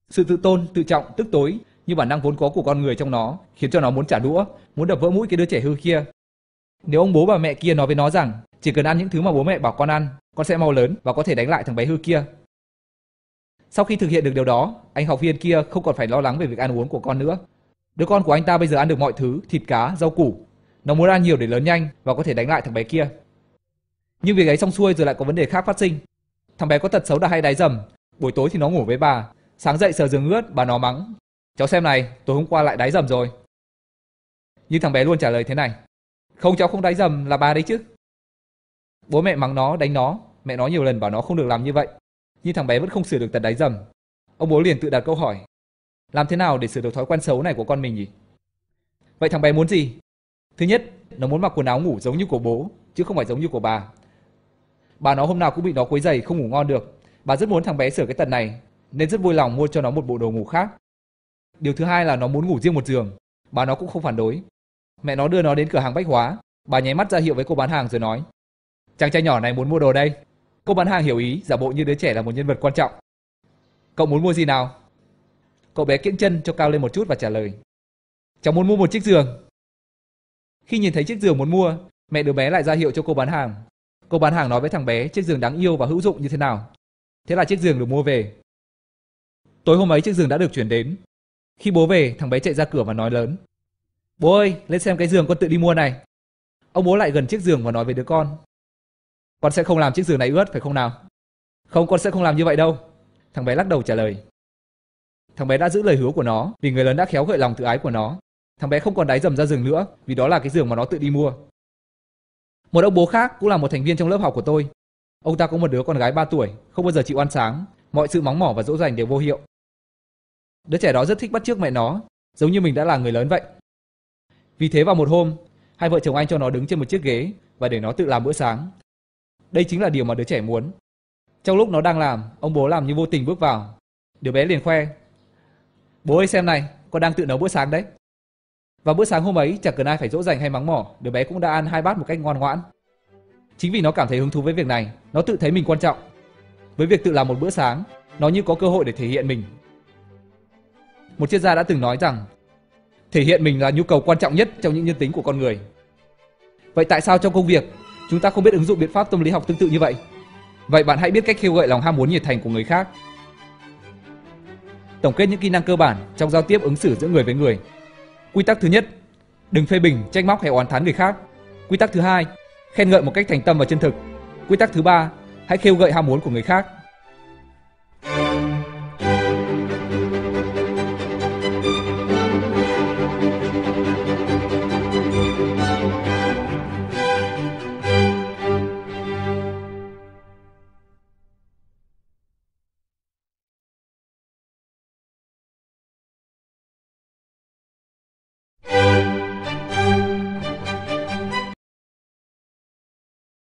Sự tự tôn, tự trọng, tức tối như bản năng vốn có của con người trong nó khiến cho nó muốn trả đũa, muốn đập vỡ mũi cái đứa trẻ hư kia nếu ông bố bà mẹ kia nói với nó rằng chỉ cần ăn những thứ mà bố mẹ bảo con ăn, con sẽ mau lớn và có thể đánh lại thằng bé hư kia. Sau khi thực hiện được điều đó, anh học viên kia không còn phải lo lắng về việc ăn uống của con nữa. Đứa con của anh ta bây giờ ăn được mọi thứ, thịt cá, rau củ. Nó muốn ăn nhiều để lớn nhanh và có thể đánh lại thằng bé kia. Nhưng việc ấy xong xuôi rồi lại có vấn đề khác phát sinh. Thằng bé có tật xấu là hay đáy dầm, buổi tối thì nó ngủ với bà, sáng dậy sờ giường ướt, bà nó mắng. Cháu xem này, tối hôm qua lại đáy dầm rồi. Nhưng thằng bé luôn trả lời thế này. Không cháu không đánh dầm là bà đấy chứ. Bố mẹ mắng nó, đánh nó, mẹ nó nhiều lần bảo nó không được làm như vậy. Nhưng thằng bé vẫn không sửa được tật đánh dầm. Ông bố liền tự đặt câu hỏi. Làm thế nào để sửa được thói quen xấu này của con mình nhỉ? Vậy thằng bé muốn gì? Thứ nhất, nó muốn mặc quần áo ngủ giống như của bố, chứ không phải giống như của bà. Bà nó hôm nào cũng bị nó quấy giày không ngủ ngon được. Bà rất muốn thằng bé sửa cái tật này, nên rất vui lòng mua cho nó một bộ đồ ngủ khác. Điều thứ hai là nó muốn ngủ riêng một giường, bà nó cũng không phản đối, Mẹ nó đưa nó đến cửa hàng bách hóa, bà nháy mắt ra hiệu với cô bán hàng rồi nói. Chàng trai nhỏ này muốn mua đồ đây. Cô bán hàng hiểu ý, giả bộ như đứa trẻ là một nhân vật quan trọng. Cậu muốn mua gì nào? Cậu bé kiễng chân cho cao lên một chút và trả lời. Cháu muốn mua một chiếc giường. Khi nhìn thấy chiếc giường muốn mua, mẹ đứa bé lại ra hiệu cho cô bán hàng. Cô bán hàng nói với thằng bé chiếc giường đáng yêu và hữu dụng như thế nào. Thế là chiếc giường được mua về. Tối hôm ấy chiếc giường đã được chuyển đến. Khi bố về, thằng bé chạy ra cửa và nói lớn. Bố ơi, lên xem cái giường con tự đi mua này. Ông bố lại gần chiếc giường và nói với đứa con. Con sẽ không làm chiếc giường này ướt, phải không nào? Không, con sẽ không làm như vậy đâu. Thằng bé lắc đầu trả lời. Thằng bé đã giữ lời hứa của nó vì người lớn đã khéo gợi lòng tự ái của nó. Thằng bé không còn đáy dầm ra giường nữa vì đó là cái giường mà nó tự đi mua. Một ông bố khác cũng là một thành viên trong lớp học của tôi. Ông ta có một đứa con gái 3 tuổi, không bao giờ chịu ăn sáng, mọi sự móng mỏ và dỗ dành đều vô hiệu. Đứa trẻ đó rất thích bắt chước mẹ nó, giống như mình đã là người lớn vậy. Vì thế vào một hôm, hai vợ chồng anh cho nó đứng trên một chiếc ghế và để nó tự làm bữa sáng. Đây chính là điều mà đứa trẻ muốn. Trong lúc nó đang làm, ông bố làm như vô tình bước vào. Đứa bé liền khoe. Bố ơi xem này, con đang tự nấu bữa sáng đấy. Và bữa sáng hôm ấy chẳng cần ai phải dỗ dành hay mắng mỏ, đứa bé cũng đã ăn hai bát một cách ngoan ngoãn. Chính vì nó cảm thấy hứng thú với việc này, nó tự thấy mình quan trọng. Với việc tự làm một bữa sáng, nó như có cơ hội để thể hiện mình. Một triết gia đã từng nói rằng thể hiện mình là nhu cầu quan trọng nhất trong những nhân tính của con người. Vậy tại sao trong công việc chúng ta không biết ứng dụng biện pháp tâm lý học tương tự như vậy? Vậy bạn hãy biết cách khiêu gợi lòng ham muốn nhiệt thành của người khác. Tổng kết những kỹ năng cơ bản trong giao tiếp ứng xử giữa người với người. Quy tắc thứ nhất, đừng phê bình, trách móc hay oán thán người khác. Quy tắc thứ hai, khen ngợi một cách thành tâm và chân thực. Quy tắc thứ ba, hãy khiêu gợi ham muốn của người khác.